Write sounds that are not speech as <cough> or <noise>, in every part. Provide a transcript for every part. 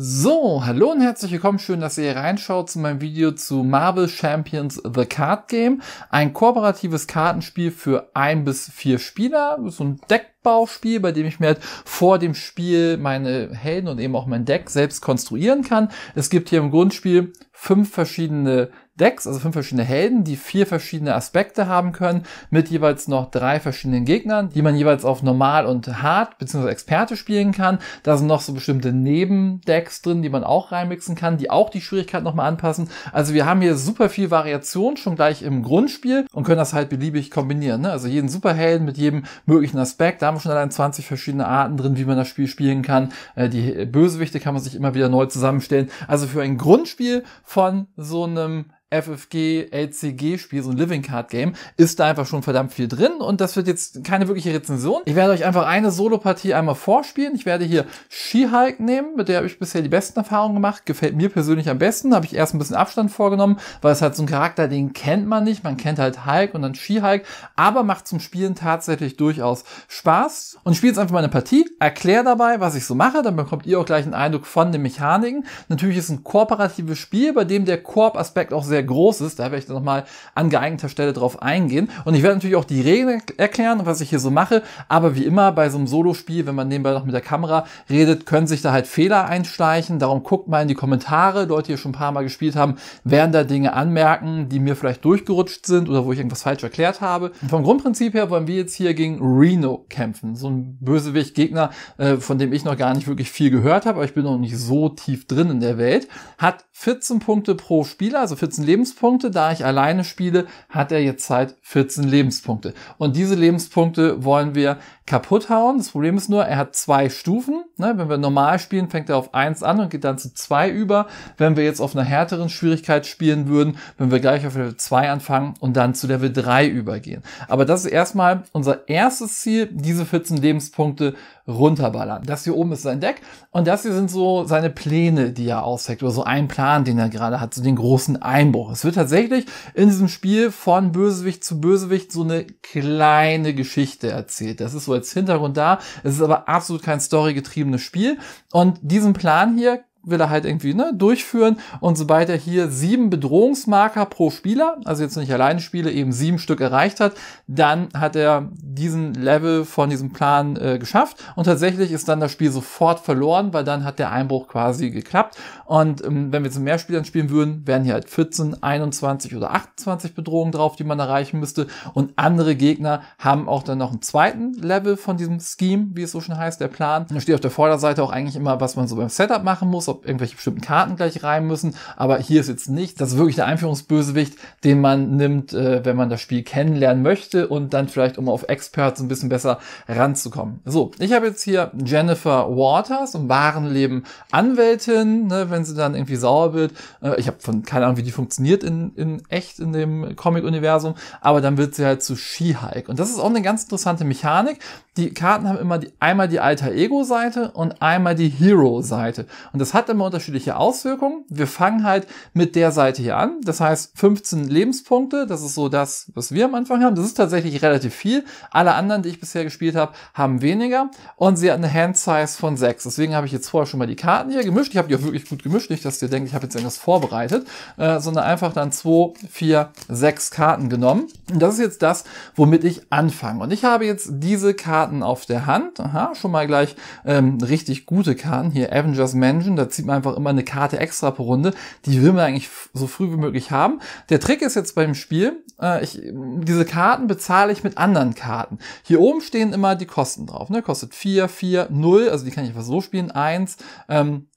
So, hallo und herzlich willkommen. Schön, dass ihr hier reinschaut zu meinem Video zu Marvel Champions The Card Game. Ein kooperatives Kartenspiel für ein bis vier Spieler. So ein Deckbauspiel, bei dem ich mir halt vor dem Spiel meine Helden und eben auch mein Deck selbst konstruieren kann. Es gibt hier im Grundspiel fünf verschiedene Decks, also fünf verschiedene Helden, die vier verschiedene Aspekte haben können, mit jeweils noch drei verschiedenen Gegnern, die man jeweils auf normal und hart bzw. Experte spielen kann. Da sind noch so bestimmte Nebendecks drin, die man auch reinmixen kann, die auch die Schwierigkeit nochmal anpassen. Also wir haben hier super viel Variation schon gleich im Grundspiel und können das halt beliebig kombinieren. Ne? Also jeden Superhelden mit jedem möglichen Aspekt. Da haben wir schon allein 20 verschiedene Arten drin, wie man das Spiel spielen kann. Äh, die Bösewichte kann man sich immer wieder neu zusammenstellen. Also für ein Grundspiel von so einem FFG, LCG-Spiel, so ein Living Card Game, ist da einfach schon verdammt viel drin und das wird jetzt keine wirkliche Rezension. Ich werde euch einfach eine Solo-Partie einmal vorspielen. Ich werde hier She-Hulk nehmen, mit der habe ich bisher die besten Erfahrungen gemacht. Gefällt mir persönlich am besten. Habe ich erst ein bisschen Abstand vorgenommen, weil es halt so ein Charakter, den kennt man nicht. Man kennt halt Hulk und dann She-Hulk, aber macht zum Spielen tatsächlich durchaus Spaß. Und ich spiele jetzt einfach mal eine Partie, erkläre dabei, was ich so mache, dann bekommt ihr auch gleich einen Eindruck von den Mechaniken. Natürlich ist es ein kooperatives Spiel, bei dem der Koop-Aspekt auch sehr sehr groß ist. Da werde ich dann nochmal an geeigneter Stelle drauf eingehen. Und ich werde natürlich auch die Regeln erklären, was ich hier so mache. Aber wie immer bei so einem solo wenn man nebenbei noch mit der Kamera redet, können sich da halt Fehler einschleichen. Darum guckt mal in die Kommentare. Leute, die schon ein paar Mal gespielt haben, werden da Dinge anmerken, die mir vielleicht durchgerutscht sind oder wo ich irgendwas falsch erklärt habe. Und vom Grundprinzip her wollen wir jetzt hier gegen Reno kämpfen. So ein Bösewicht-Gegner, äh, von dem ich noch gar nicht wirklich viel gehört habe, aber ich bin noch nicht so tief drin in der Welt. Hat 14 Punkte pro Spieler, also 14 Lebenspunkte. Da ich alleine spiele, hat er jetzt Zeit 14 Lebenspunkte. Und diese Lebenspunkte wollen wir kaputt hauen. Das Problem ist nur, er hat zwei Stufen. Ne? Wenn wir normal spielen, fängt er auf eins an und geht dann zu zwei über. Wenn wir jetzt auf einer härteren Schwierigkeit spielen würden, wenn wir gleich auf Level zwei anfangen und dann zu Level drei übergehen. Aber das ist erstmal unser erstes Ziel, diese 14 Lebenspunkte runterballern. Das hier oben ist sein Deck und das hier sind so seine Pläne, die er ausheckt oder so ein Plan, den er gerade hat, so den großen Einbruch. Es wird tatsächlich in diesem Spiel von Bösewicht zu Bösewicht so eine kleine Geschichte erzählt. Das ist so als Hintergrund da. Es ist aber absolut kein storygetriebenes Spiel und diesen Plan hier will er halt irgendwie ne, durchführen. Und sobald er hier sieben Bedrohungsmarker pro Spieler, also jetzt nicht alleine spiele, eben sieben Stück erreicht hat, dann hat er diesen Level von diesem Plan äh, geschafft. Und tatsächlich ist dann das Spiel sofort verloren, weil dann hat der Einbruch quasi geklappt. Und ähm, wenn wir zu mehr Spielern spielen würden, wären hier halt 14, 21 oder 28 Bedrohungen drauf, die man erreichen müsste. Und andere Gegner haben auch dann noch einen zweiten Level von diesem Scheme, wie es so schön heißt, der Plan. Da steht auf der Vorderseite auch eigentlich immer, was man so beim Setup machen muss ob irgendwelche bestimmten Karten gleich rein müssen, aber hier ist jetzt nichts. Das ist wirklich der Einführungsbösewicht, den man nimmt, äh, wenn man das Spiel kennenlernen möchte und dann vielleicht, um auf Experts ein bisschen besser ranzukommen. So, ich habe jetzt hier Jennifer Waters, im wahren Leben Anwältin, ne, wenn sie dann irgendwie sauer wird. Äh, ich habe von keine Ahnung, wie die funktioniert in, in echt in dem Comic-Universum, aber dann wird sie halt zu She-Hulk. Und das ist auch eine ganz interessante Mechanik. Die Karten haben immer die, einmal die Alter-Ego-Seite und einmal die Hero-Seite. Und das hat hat immer unterschiedliche Auswirkungen. Wir fangen halt mit der Seite hier an. Das heißt 15 Lebenspunkte, das ist so das, was wir am Anfang haben. Das ist tatsächlich relativ viel. Alle anderen, die ich bisher gespielt habe, haben weniger. Und sie hat eine Hand-Size von 6. Deswegen habe ich jetzt vorher schon mal die Karten hier gemischt. Ich habe die auch wirklich gut gemischt. Nicht, dass ihr denkt, ich habe jetzt irgendwas vorbereitet, äh, sondern einfach dann 2, 4, 6 Karten genommen. Und das ist jetzt das, womit ich anfange. Und ich habe jetzt diese Karten auf der Hand. Aha, schon mal gleich ähm, richtig gute Karten. Hier Avengers Mansion, zieht man einfach immer eine Karte extra pro Runde. Die will man eigentlich so früh wie möglich haben. Der Trick ist jetzt beim Spiel, äh, ich, diese Karten bezahle ich mit anderen Karten. Hier oben stehen immer die Kosten drauf. Ne? Kostet 4, 4, 0, also die kann ich einfach so spielen, 1, ähm,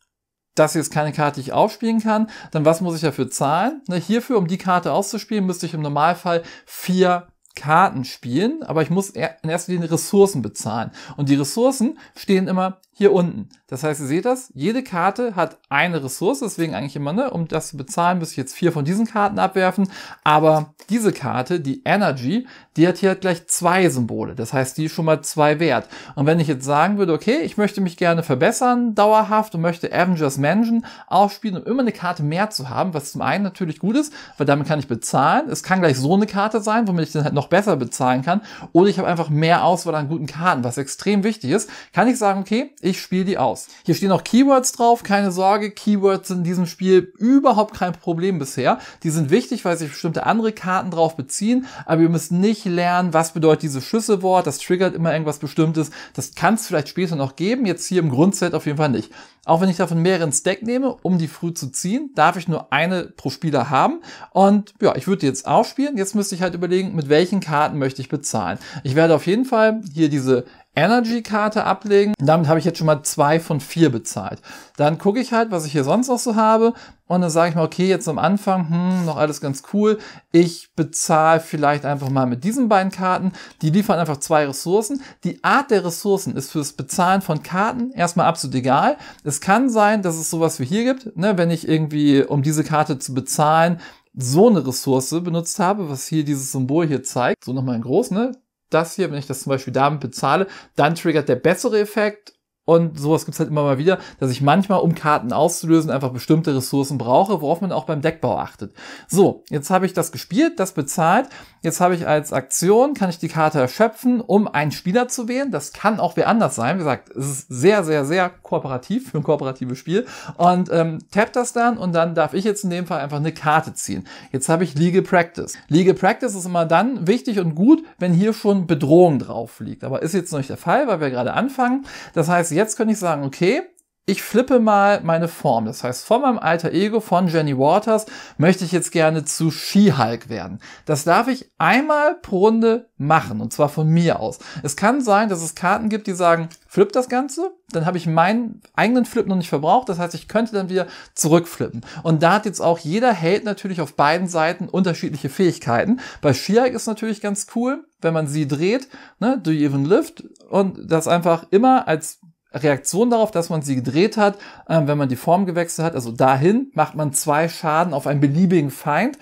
das hier ist keine Karte, die ich aufspielen kann, dann was muss ich dafür zahlen? Ne, hierfür, um die Karte auszuspielen, müsste ich im Normalfall 4 Karten spielen, aber ich muss in erster Linie Ressourcen bezahlen. Und die Ressourcen stehen immer hier unten. Das heißt, ihr seht das, jede Karte hat eine Ressource, deswegen eigentlich immer, ne, um das zu bezahlen, müsste ich jetzt vier von diesen Karten abwerfen. Aber diese Karte, die Energy, die hat hier halt gleich zwei Symbole. Das heißt, die ist schon mal zwei wert. Und wenn ich jetzt sagen würde, okay, ich möchte mich gerne verbessern, dauerhaft, und möchte Avengers Mansion aufspielen, um immer eine Karte mehr zu haben, was zum einen natürlich gut ist, weil damit kann ich bezahlen. Es kann gleich so eine Karte sein, womit ich dann halt noch besser bezahlen kann. Oder ich habe einfach mehr Auswahl an guten Karten, was extrem wichtig ist. Kann ich sagen, okay, ich ich spiele die aus. Hier stehen auch Keywords drauf, keine Sorge, Keywords sind in diesem Spiel überhaupt kein Problem bisher. Die sind wichtig, weil sich bestimmte andere Karten drauf beziehen, aber ihr müsst nicht lernen, was bedeutet dieses Schlüsselwort, das triggert immer irgendwas Bestimmtes. Das kann es vielleicht später noch geben, jetzt hier im Grundset auf jeden Fall nicht. Auch wenn ich davon mehrere ins Deck nehme, um die früh zu ziehen, darf ich nur eine pro Spieler haben. Und ja, ich würde die jetzt aufspielen. Jetzt müsste ich halt überlegen, mit welchen Karten möchte ich bezahlen. Ich werde auf jeden Fall hier diese Energy-Karte ablegen. Damit habe ich jetzt schon mal zwei von vier bezahlt. Dann gucke ich halt, was ich hier sonst noch so habe. Und dann sage ich mal, okay, jetzt am Anfang, hm, noch alles ganz cool. Ich bezahle vielleicht einfach mal mit diesen beiden Karten. Die liefern einfach zwei Ressourcen. Die Art der Ressourcen ist fürs Bezahlen von Karten erstmal absolut egal. Es kann sein, dass es sowas wie hier gibt, ne, wenn ich irgendwie, um diese Karte zu bezahlen, so eine Ressource benutzt habe, was hier dieses Symbol hier zeigt, so nochmal in groß, ne? Das hier, wenn ich das zum Beispiel damit bezahle, dann triggert der bessere Effekt und sowas gibt's halt immer mal wieder, dass ich manchmal, um Karten auszulösen, einfach bestimmte Ressourcen brauche, worauf man auch beim Deckbau achtet. So, jetzt habe ich das gespielt, das bezahlt Jetzt habe ich als Aktion, kann ich die Karte erschöpfen, um einen Spieler zu wählen. Das kann auch wer anders sein. Wie gesagt, es ist sehr, sehr, sehr kooperativ für ein kooperatives Spiel. Und ähm, tap das dann und dann darf ich jetzt in dem Fall einfach eine Karte ziehen. Jetzt habe ich Legal Practice. Legal Practice ist immer dann wichtig und gut, wenn hier schon Bedrohung drauf liegt. Aber ist jetzt noch nicht der Fall, weil wir gerade anfangen. Das heißt, jetzt könnte ich sagen, okay, ich flippe mal meine Form. Das heißt, von meinem alter Ego von Jenny Waters möchte ich jetzt gerne zu She-Hulk werden. Das darf ich einmal pro Runde machen und zwar von mir aus. Es kann sein, dass es Karten gibt, die sagen, flipp das Ganze, dann habe ich meinen eigenen Flip noch nicht verbraucht. Das heißt, ich könnte dann wieder zurückflippen. Und da hat jetzt auch jeder Held natürlich auf beiden Seiten unterschiedliche Fähigkeiten. Bei She-Hulk ist natürlich ganz cool, wenn man sie dreht, ne, do you even lift? Und das einfach immer als Reaktion darauf, dass man sie gedreht hat, äh, wenn man die Form gewechselt hat, also dahin macht man zwei Schaden auf einen beliebigen Feind.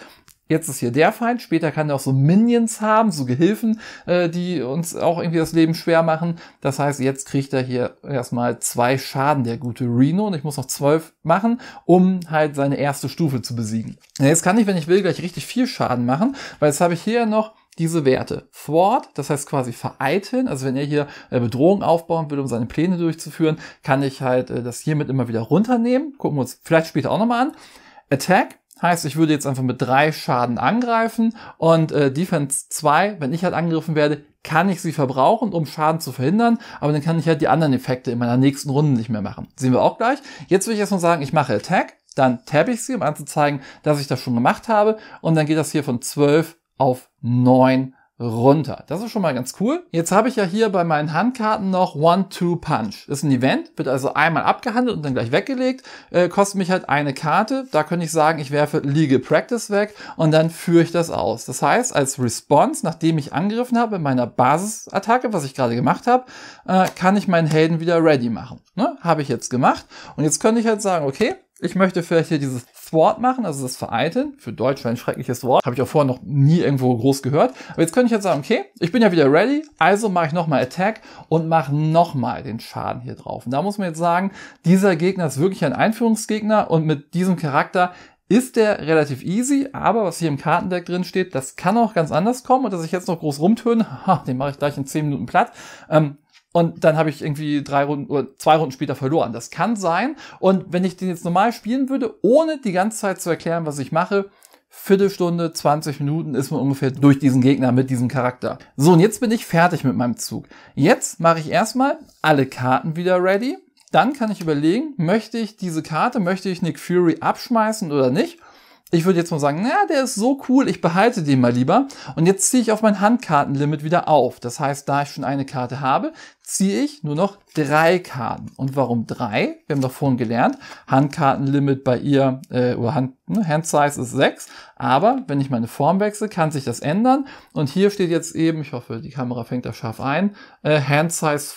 Jetzt ist hier der Feind, später kann er auch so Minions haben, so Gehilfen, äh, die uns auch irgendwie das Leben schwer machen. Das heißt, jetzt kriegt er hier erstmal zwei Schaden, der gute Reno, und ich muss noch zwölf machen, um halt seine erste Stufe zu besiegen. Jetzt kann ich, wenn ich will, gleich richtig viel Schaden machen, weil jetzt habe ich hier noch diese Werte. Thwart, das heißt quasi vereiteln, also wenn er hier äh, Bedrohung aufbauen will, um seine Pläne durchzuführen, kann ich halt äh, das hiermit immer wieder runternehmen. Gucken wir uns vielleicht später auch nochmal an. Attack, Heißt, ich würde jetzt einfach mit drei Schaden angreifen und äh, Defense 2, wenn ich halt angegriffen werde, kann ich sie verbrauchen, um Schaden zu verhindern, aber dann kann ich halt die anderen Effekte in meiner nächsten Runde nicht mehr machen. Sehen wir auch gleich. Jetzt würde ich erstmal sagen, ich mache Attack, dann tab ich sie, um anzuzeigen, dass ich das schon gemacht habe und dann geht das hier von 12 auf 9 runter. Das ist schon mal ganz cool. Jetzt habe ich ja hier bei meinen Handkarten noch One-Two-Punch. Ist ein Event, wird also einmal abgehandelt und dann gleich weggelegt. Äh, kostet mich halt eine Karte. Da könnte ich sagen, ich werfe Legal Practice weg und dann führe ich das aus. Das heißt, als Response, nachdem ich angegriffen habe in meiner Basisattacke, was ich gerade gemacht habe, äh, kann ich meinen Helden wieder ready machen. Ne? Habe ich jetzt gemacht. Und jetzt könnte ich halt sagen, okay, ich möchte vielleicht hier dieses Sword machen, also das Vereiteln. Für Deutsch ein schreckliches Wort. Habe ich auch vorher noch nie irgendwo groß gehört. Aber jetzt könnte ich jetzt sagen, okay, ich bin ja wieder ready, also mache ich nochmal Attack und mache nochmal den Schaden hier drauf. Und da muss man jetzt sagen, dieser Gegner ist wirklich ein Einführungsgegner und mit diesem Charakter ist der relativ easy, aber was hier im Kartendeck drin steht, das kann auch ganz anders kommen und dass ich jetzt noch groß rumtöne, <laughs> ha, den mache ich gleich in 10 Minuten platt. Ähm, und dann habe ich irgendwie drei Runden oder zwei Runden später verloren. Das kann sein. Und wenn ich den jetzt normal spielen würde, ohne die ganze Zeit zu erklären, was ich mache, Viertelstunde, 20 Minuten ist man ungefähr durch diesen Gegner mit diesem Charakter. So, und jetzt bin ich fertig mit meinem Zug. Jetzt mache ich erstmal alle Karten wieder ready. Dann kann ich überlegen, möchte ich diese Karte, möchte ich Nick Fury abschmeißen oder nicht? ich würde jetzt mal sagen, na, der ist so cool, ich behalte den mal lieber. Und jetzt ziehe ich auf mein Handkartenlimit wieder auf. Das heißt, da ich schon eine Karte habe, ziehe ich nur noch drei Karten. Und warum drei? Wir haben doch vorhin gelernt, Handkartenlimit bei ihr, äh, oder Hand, ne, Hand ist sechs. Aber wenn ich meine Form wechsle, kann sich das ändern. Und hier steht jetzt eben, ich hoffe, die Kamera fängt da scharf ein, äh, Hand 4.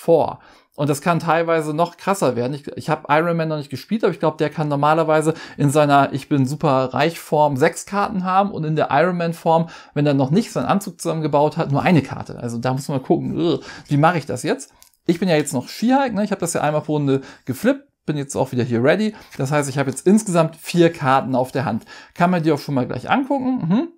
Und das kann teilweise noch krasser werden. Ich, ich habe Iron Man noch nicht gespielt, aber ich glaube, der kann normalerweise in seiner Ich bin super reich Form sechs Karten haben und in der Iron Man Form, wenn er noch nicht seinen Anzug zusammengebaut hat, nur eine Karte. Also da muss man gucken, wie mache ich das jetzt? Ich bin ja jetzt noch Skihike, ne? ich habe das ja einmal pro Runde geflippt, bin jetzt auch wieder hier ready. Das heißt, ich habe jetzt insgesamt vier Karten auf der Hand. Kann man die auch schon mal gleich angucken? Mhm.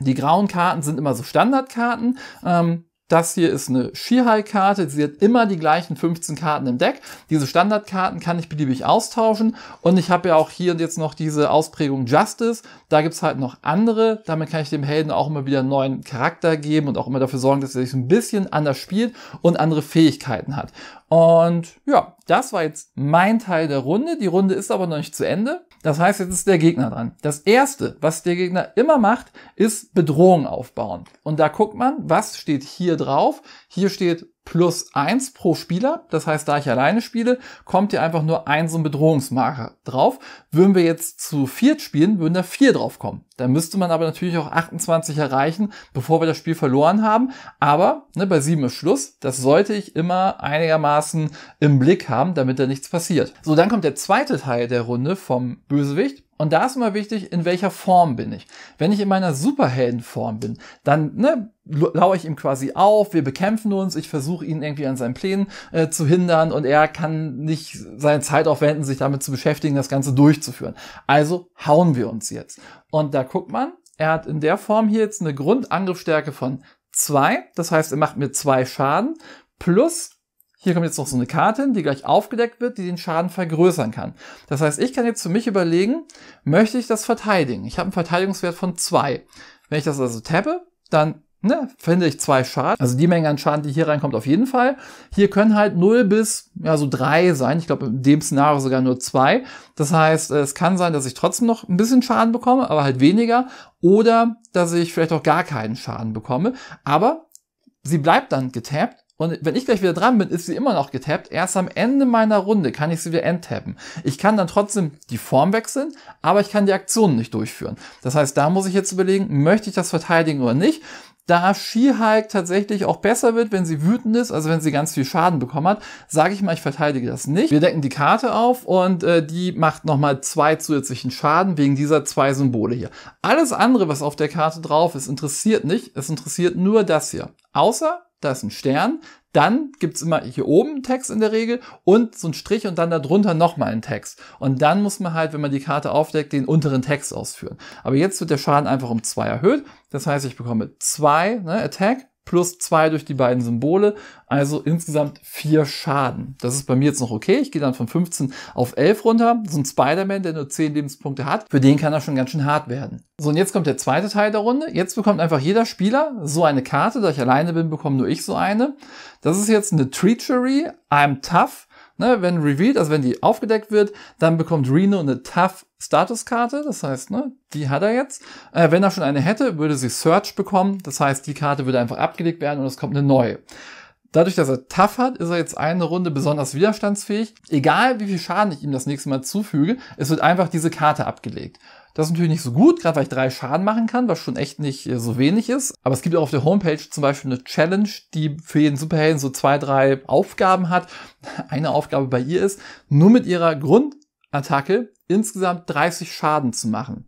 Die grauen Karten sind immer so Standardkarten. Ähm, das hier ist eine Shihai-Karte. Sie hat immer die gleichen 15 Karten im Deck. Diese Standardkarten kann ich beliebig austauschen. Und ich habe ja auch hier jetzt noch diese Ausprägung Justice. Da gibt's halt noch andere. Damit kann ich dem Helden auch immer wieder einen neuen Charakter geben und auch immer dafür sorgen, dass er sich ein bisschen anders spielt und andere Fähigkeiten hat. Und ja, das war jetzt mein Teil der Runde. Die Runde ist aber noch nicht zu Ende. Das heißt, jetzt ist der Gegner dran. Das erste, was der Gegner immer macht, ist Bedrohung aufbauen. Und da guckt man, was steht hier drauf. Hier steht plus eins pro Spieler. Das heißt, da ich alleine spiele, kommt hier einfach nur ein so ein Bedrohungsmarker drauf. Würden wir jetzt zu viert spielen, würden da vier drauf kommen. Da müsste man aber natürlich auch 28 erreichen, bevor wir das Spiel verloren haben. Aber ne, bei 7 ist Schluss. Das sollte ich immer einigermaßen im Blick haben, damit da nichts passiert. So, dann kommt der zweite Teil der Runde vom Bösewicht. Und da ist immer wichtig, in welcher Form bin ich. Wenn ich in meiner Superheldenform bin, dann ne, laue ich ihm quasi auf, wir bekämpfen uns, ich versuche ihn irgendwie an seinen Plänen äh, zu hindern und er kann nicht seine Zeit aufwenden, sich damit zu beschäftigen, das Ganze durchzuführen. Also hauen wir uns jetzt. Und da guckt man, er hat in der Form hier jetzt eine Grundangriffsstärke von zwei. Das heißt, er macht mir zwei Schaden. Plus, hier kommt jetzt noch so eine Karte hin, die gleich aufgedeckt wird, die den Schaden vergrößern kann. Das heißt, ich kann jetzt für mich überlegen, möchte ich das verteidigen? Ich habe einen Verteidigungswert von zwei. Wenn ich das also tappe, dann ne, finde ich zwei Schaden. Also die Menge an Schaden, die hier reinkommt, auf jeden Fall. Hier können halt 0 bis ja, so 3 sein. Ich glaube, in dem Szenario sogar nur 2. Das heißt, es kann sein, dass ich trotzdem noch ein bisschen Schaden bekomme, aber halt weniger. Oder dass ich vielleicht auch gar keinen Schaden bekomme. Aber sie bleibt dann getappt und wenn ich gleich wieder dran bin, ist sie immer noch getappt. Erst am Ende meiner Runde kann ich sie wieder enttappen. Ich kann dann trotzdem die Form wechseln, aber ich kann die Aktionen nicht durchführen. Das heißt, da muss ich jetzt überlegen, möchte ich das verteidigen oder nicht da She-Hulk tatsächlich auch besser wird, wenn sie wütend ist, also wenn sie ganz viel Schaden bekommen hat, sage ich mal, ich verteidige das nicht. Wir decken die Karte auf und äh, die macht nochmal zwei zusätzlichen Schaden wegen dieser zwei Symbole hier. Alles andere, was auf der Karte drauf ist, interessiert nicht. Es interessiert nur das hier. Außer da ist ein Stern, dann gibt es immer hier oben einen Text in der Regel und so einen Strich und dann darunter nochmal einen Text. Und dann muss man halt, wenn man die Karte aufdeckt, den unteren Text ausführen. Aber jetzt wird der Schaden einfach um 2 erhöht. Das heißt, ich bekomme 2 ne, Attack plus zwei durch die beiden Symbole, also insgesamt vier Schaden. Das ist bei mir jetzt noch okay. Ich gehe dann von 15 auf 11 runter. So ein Spider-Man, der nur 10 Lebenspunkte hat, für den kann er schon ganz schön hart werden. So, und jetzt kommt der zweite Teil der Runde. Jetzt bekommt einfach jeder Spieler so eine Karte. Da ich alleine bin, bekomme nur ich so eine. Das ist jetzt eine Treachery. I'm tough. Ne, wenn revealed, also wenn die aufgedeckt wird, dann bekommt Reno eine Tough Statuskarte, das heißt, ne, die hat er jetzt. Äh, wenn er schon eine hätte, würde sie Search bekommen, das heißt, die Karte würde einfach abgelegt werden und es kommt eine neue. Dadurch, dass er tough hat, ist er jetzt eine Runde besonders widerstandsfähig. Egal wie viel Schaden ich ihm das nächste Mal zufüge, es wird einfach diese Karte abgelegt. Das ist natürlich nicht so gut, gerade weil ich drei Schaden machen kann, was schon echt nicht äh, so wenig ist. Aber es gibt auch auf der Homepage zum Beispiel eine Challenge, die für jeden Superhelden so zwei, drei Aufgaben hat. <laughs> Eine Aufgabe bei ihr ist, nur mit ihrer Grundattacke insgesamt 30 Schaden zu machen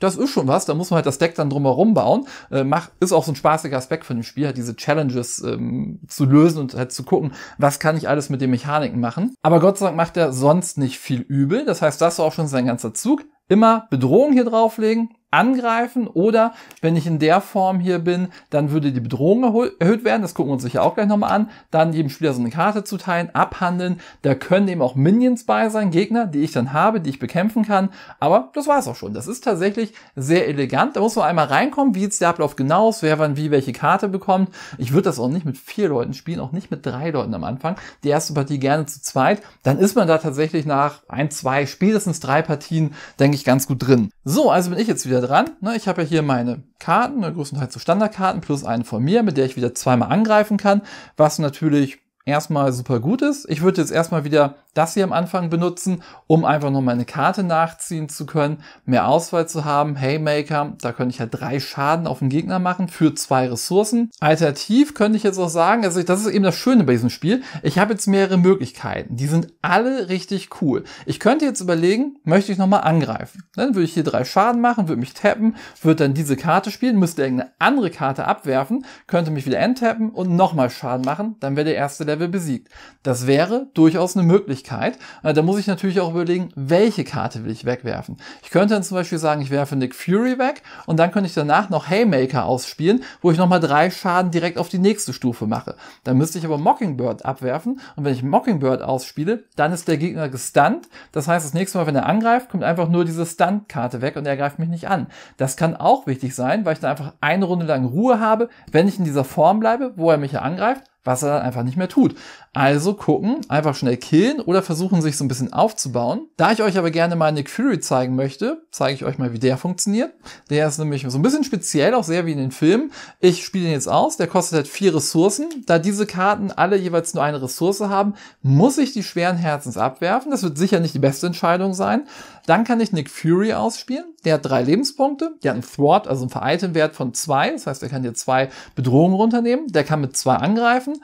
das ist schon was, da muss man halt das Deck dann drumherum bauen. Äh, mach, ist auch so ein spaßiger Aspekt von dem Spiel, halt diese Challenges ähm, zu lösen und halt zu gucken, was kann ich alles mit den Mechaniken machen. Aber Gott sei Dank macht er sonst nicht viel übel. Das heißt, das war auch schon sein ganzer Zug. Immer Bedrohung hier drauflegen, angreifen oder wenn ich in der Form hier bin, dann würde die Bedrohung erhöht werden, das gucken wir uns sicher auch gleich nochmal an, dann jedem Spieler so eine Karte zuteilen, abhandeln, da können eben auch Minions bei sein, Gegner, die ich dann habe, die ich bekämpfen kann, aber das war's auch schon, das ist tatsächlich sehr elegant, da muss man einmal reinkommen, wie jetzt der Ablauf genau ist, wer wann wie welche Karte bekommt, ich würde das auch nicht mit vier Leuten spielen, auch nicht mit drei Leuten am Anfang, die erste Partie gerne zu zweit, dann ist man da tatsächlich nach ein, zwei, spätestens drei Partien, denke ich, ganz gut drin. So, also bin ich jetzt wieder wieder dran. Ne, ich habe ja hier meine Karten, ne, größtenteils so Standardkarten, plus eine von mir, mit der ich wieder zweimal angreifen kann, was natürlich erstmal super gut ist. Ich würde jetzt erstmal wieder das hier am Anfang benutzen, um einfach nochmal eine Karte nachziehen zu können, mehr Auswahl zu haben. Haymaker, da könnte ich ja halt drei Schaden auf den Gegner machen für zwei Ressourcen. Alternativ könnte ich jetzt auch sagen, also das ist eben das Schöne bei diesem Spiel. Ich habe jetzt mehrere Möglichkeiten. Die sind alle richtig cool. Ich könnte jetzt überlegen, möchte ich nochmal angreifen? Dann würde ich hier drei Schaden machen, würde mich tappen, würde dann diese Karte spielen, müsste irgendeine andere Karte abwerfen, könnte mich wieder enttappen und nochmal Schaden machen. Dann wäre der erste Level Level besiegt. Das wäre durchaus eine Möglichkeit. Äh, da muss ich natürlich auch überlegen, welche Karte will ich wegwerfen. Ich könnte dann zum Beispiel sagen, ich werfe Nick Fury weg und dann könnte ich danach noch Haymaker ausspielen, wo ich nochmal drei Schaden direkt auf die nächste Stufe mache. Dann müsste ich aber Mockingbird abwerfen und wenn ich Mockingbird ausspiele, dann ist der Gegner gestunt. Das heißt, das nächste Mal, wenn er angreift, kommt einfach nur diese Stunt-Karte weg und er greift mich nicht an. Das kann auch wichtig sein, weil ich dann einfach eine Runde lang Ruhe habe, wenn ich in dieser Form bleibe, wo er mich ja angreift, was er einfach nicht mehr tut. Also gucken, einfach schnell killen oder versuchen sich so ein bisschen aufzubauen. Da ich euch aber gerne mal Nick Fury zeigen möchte, zeige ich euch mal, wie der funktioniert. Der ist nämlich so ein bisschen speziell, auch sehr wie in den Filmen. Ich spiele ihn jetzt aus, der kostet halt vier Ressourcen. Da diese Karten alle jeweils nur eine Ressource haben, muss ich die schweren Herzens abwerfen. Das wird sicher nicht die beste Entscheidung sein. Dann kann ich Nick Fury ausspielen. Der hat drei Lebenspunkte. Der hat einen Thwart, also einen Vereitemwert von zwei. Das heißt, er kann hier zwei Bedrohungen runternehmen. Der kann mit zwei angreifen.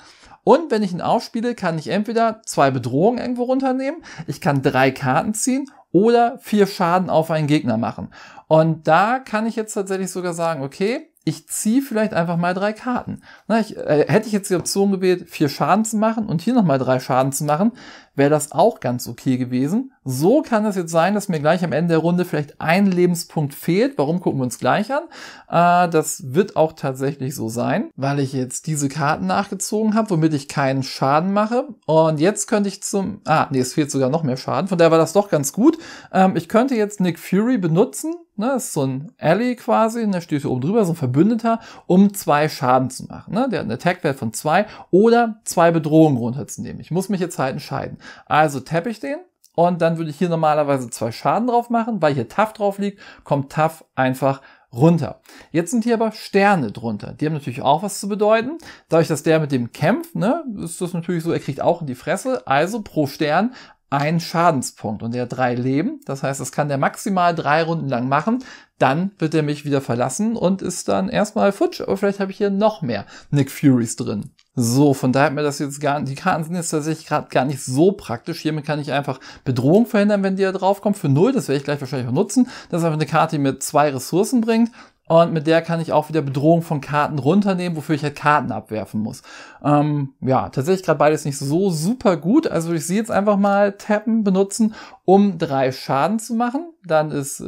Und wenn ich ihn ausspiele, kann ich entweder zwei Bedrohungen irgendwo runternehmen, ich kann drei Karten ziehen oder vier Schaden auf einen Gegner machen. Und da kann ich jetzt tatsächlich sogar sagen, okay, ich ziehe vielleicht einfach mal drei Karten. Na, ich, äh, hätte ich jetzt die Option gewählt, vier Schaden zu machen und hier nochmal drei Schaden zu machen, wäre das auch ganz okay gewesen. So kann es jetzt sein, dass mir gleich am Ende der Runde vielleicht ein Lebenspunkt fehlt. Warum gucken wir uns gleich an? Äh, das wird auch tatsächlich so sein, weil ich jetzt diese Karten nachgezogen habe, womit ich keinen Schaden mache. Und jetzt könnte ich zum... Ah, nee, es fehlt sogar noch mehr Schaden. Von daher war das doch ganz gut. Ähm, ich könnte jetzt Nick Fury benutzen. Ne, das ist so ein Ally quasi, und ne, der steht hier oben drüber, so ein Verbündeter, um zwei Schaden zu machen. Ne? Der hat einen Attack-Wert von zwei oder zwei Bedrohungen runterzunehmen. Ich muss mich jetzt halt entscheiden. Also tappe ich den und dann würde ich hier normalerweise zwei Schaden drauf machen. Weil hier Tough drauf liegt, kommt Tough einfach runter. Jetzt sind hier aber Sterne drunter. Die haben natürlich auch was zu bedeuten. Dadurch, dass der mit dem kämpft, ne, ist das natürlich so, er kriegt auch in die Fresse. Also pro Stern ein Schadenspunkt. Und der hat drei Leben. Das heißt, das kann der maximal drei Runden lang machen. Dann wird er mich wieder verlassen und ist dann erstmal futsch. Aber vielleicht habe ich hier noch mehr Nick Furies drin. So, von daher hat mir das jetzt gar die Karten sind jetzt tatsächlich gerade gar nicht so praktisch. Hiermit kann ich einfach Bedrohung verhindern, wenn die da draufkommt. Für null, das werde ich gleich wahrscheinlich auch nutzen. Das ist einfach eine Karte, die mir zwei Ressourcen bringt und mit der kann ich auch wieder Bedrohung von Karten runternehmen, wofür ich halt Karten abwerfen muss. Ähm, ja, tatsächlich gerade beides nicht so super gut, also würde ich sie jetzt einfach mal tappen, benutzen, um drei Schaden zu machen. Dann ist äh,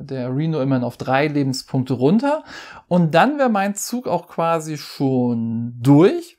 der Reno immerhin auf drei Lebenspunkte runter und dann wäre mein Zug auch quasi schon durch.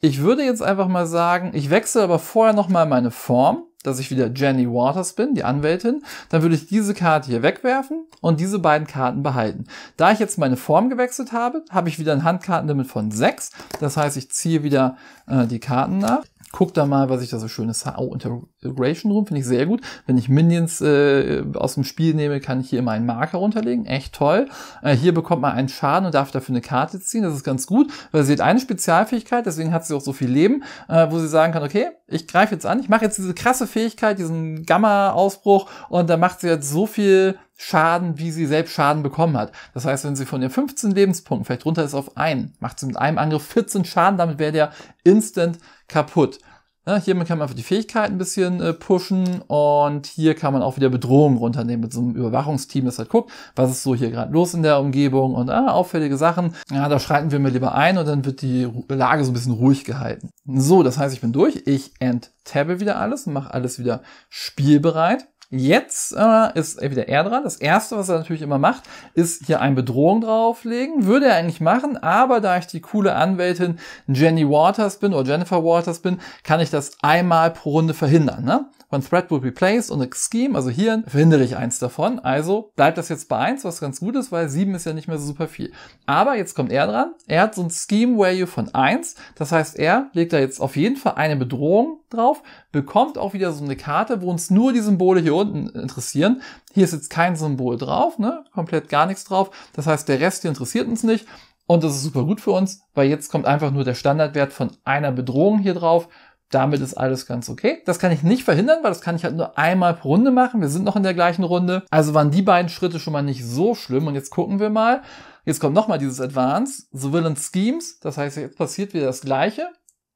Ich würde jetzt einfach mal sagen, ich wechsle aber vorher nochmal meine Form dass ich wieder Jenny Waters bin, die Anwältin, dann würde ich diese Karte hier wegwerfen und diese beiden Karten behalten. Da ich jetzt meine Form gewechselt habe, habe ich wieder ein Handkartenlimit von 6. Das heißt, ich ziehe wieder äh, die Karten nach guck da mal, was ich da so schönes Oh, Integration Room finde ich sehr gut. Wenn ich Minions äh, aus dem Spiel nehme, kann ich hier immer einen Marker runterlegen. Echt toll. Äh, hier bekommt man einen Schaden und darf dafür eine Karte ziehen. Das ist ganz gut, weil sie hat eine Spezialfähigkeit, deswegen hat sie auch so viel Leben, äh, wo sie sagen kann, okay, ich greife jetzt an, ich mache jetzt diese krasse Fähigkeit, diesen Gamma-Ausbruch und da macht sie jetzt so viel Schaden, wie sie selbst Schaden bekommen hat. Das heißt, wenn sie von ihren 15 Lebenspunkten vielleicht runter ist auf einen, macht sie mit einem Angriff 14 Schaden, damit wäre der instant kaputt. Ja, hiermit kann man einfach die Fähigkeit ein bisschen äh, pushen und hier kann man auch wieder Bedrohungen runternehmen mit so einem Überwachungsteam, das halt guckt, was ist so hier gerade los in der Umgebung und ah, auffällige Sachen. Ja, da schreiten wir mir lieber ein und dann wird die Lage so ein bisschen ruhig gehalten. So, das heißt, ich bin durch. Ich enttabe wieder alles und mache alles wieder spielbereit. Jetzt äh, ist er wieder er dran. Das erste, was er natürlich immer macht, ist hier eine Bedrohung drauflegen. Würde er eigentlich machen, aber da ich die coole Anwältin Jenny Waters bin oder Jennifer Waters bin, kann ich das einmal pro Runde verhindern. Ne? When threat would be placed on a scheme, also hier verhindere ich eins davon. Also bleibt das jetzt bei eins, was ganz gut ist, weil sieben ist ja nicht mehr so super viel. Aber jetzt kommt er dran. Er hat so ein Scheme Value von eins. Das heißt, er legt da jetzt auf jeden Fall eine Bedrohung drauf, bekommt auch wieder so eine Karte, wo uns nur die Symbole hier Regionen interessieren. Hier ist jetzt kein Symbol drauf, ne? komplett gar nichts drauf. Das heißt, der Rest hier interessiert uns nicht. Und das ist super gut für uns, weil jetzt kommt einfach nur der Standardwert von einer Bedrohung hier drauf. Damit ist alles ganz okay. Das kann ich nicht verhindern, weil das kann ich halt nur einmal pro Runde machen. Wir sind noch in der gleichen Runde. Also waren die beiden Schritte schon mal nicht so schlimm. Und jetzt gucken wir mal. Jetzt kommt nochmal dieses Advance. Advanced Surveillance Schemes. Das heißt, jetzt passiert wieder das Gleiche.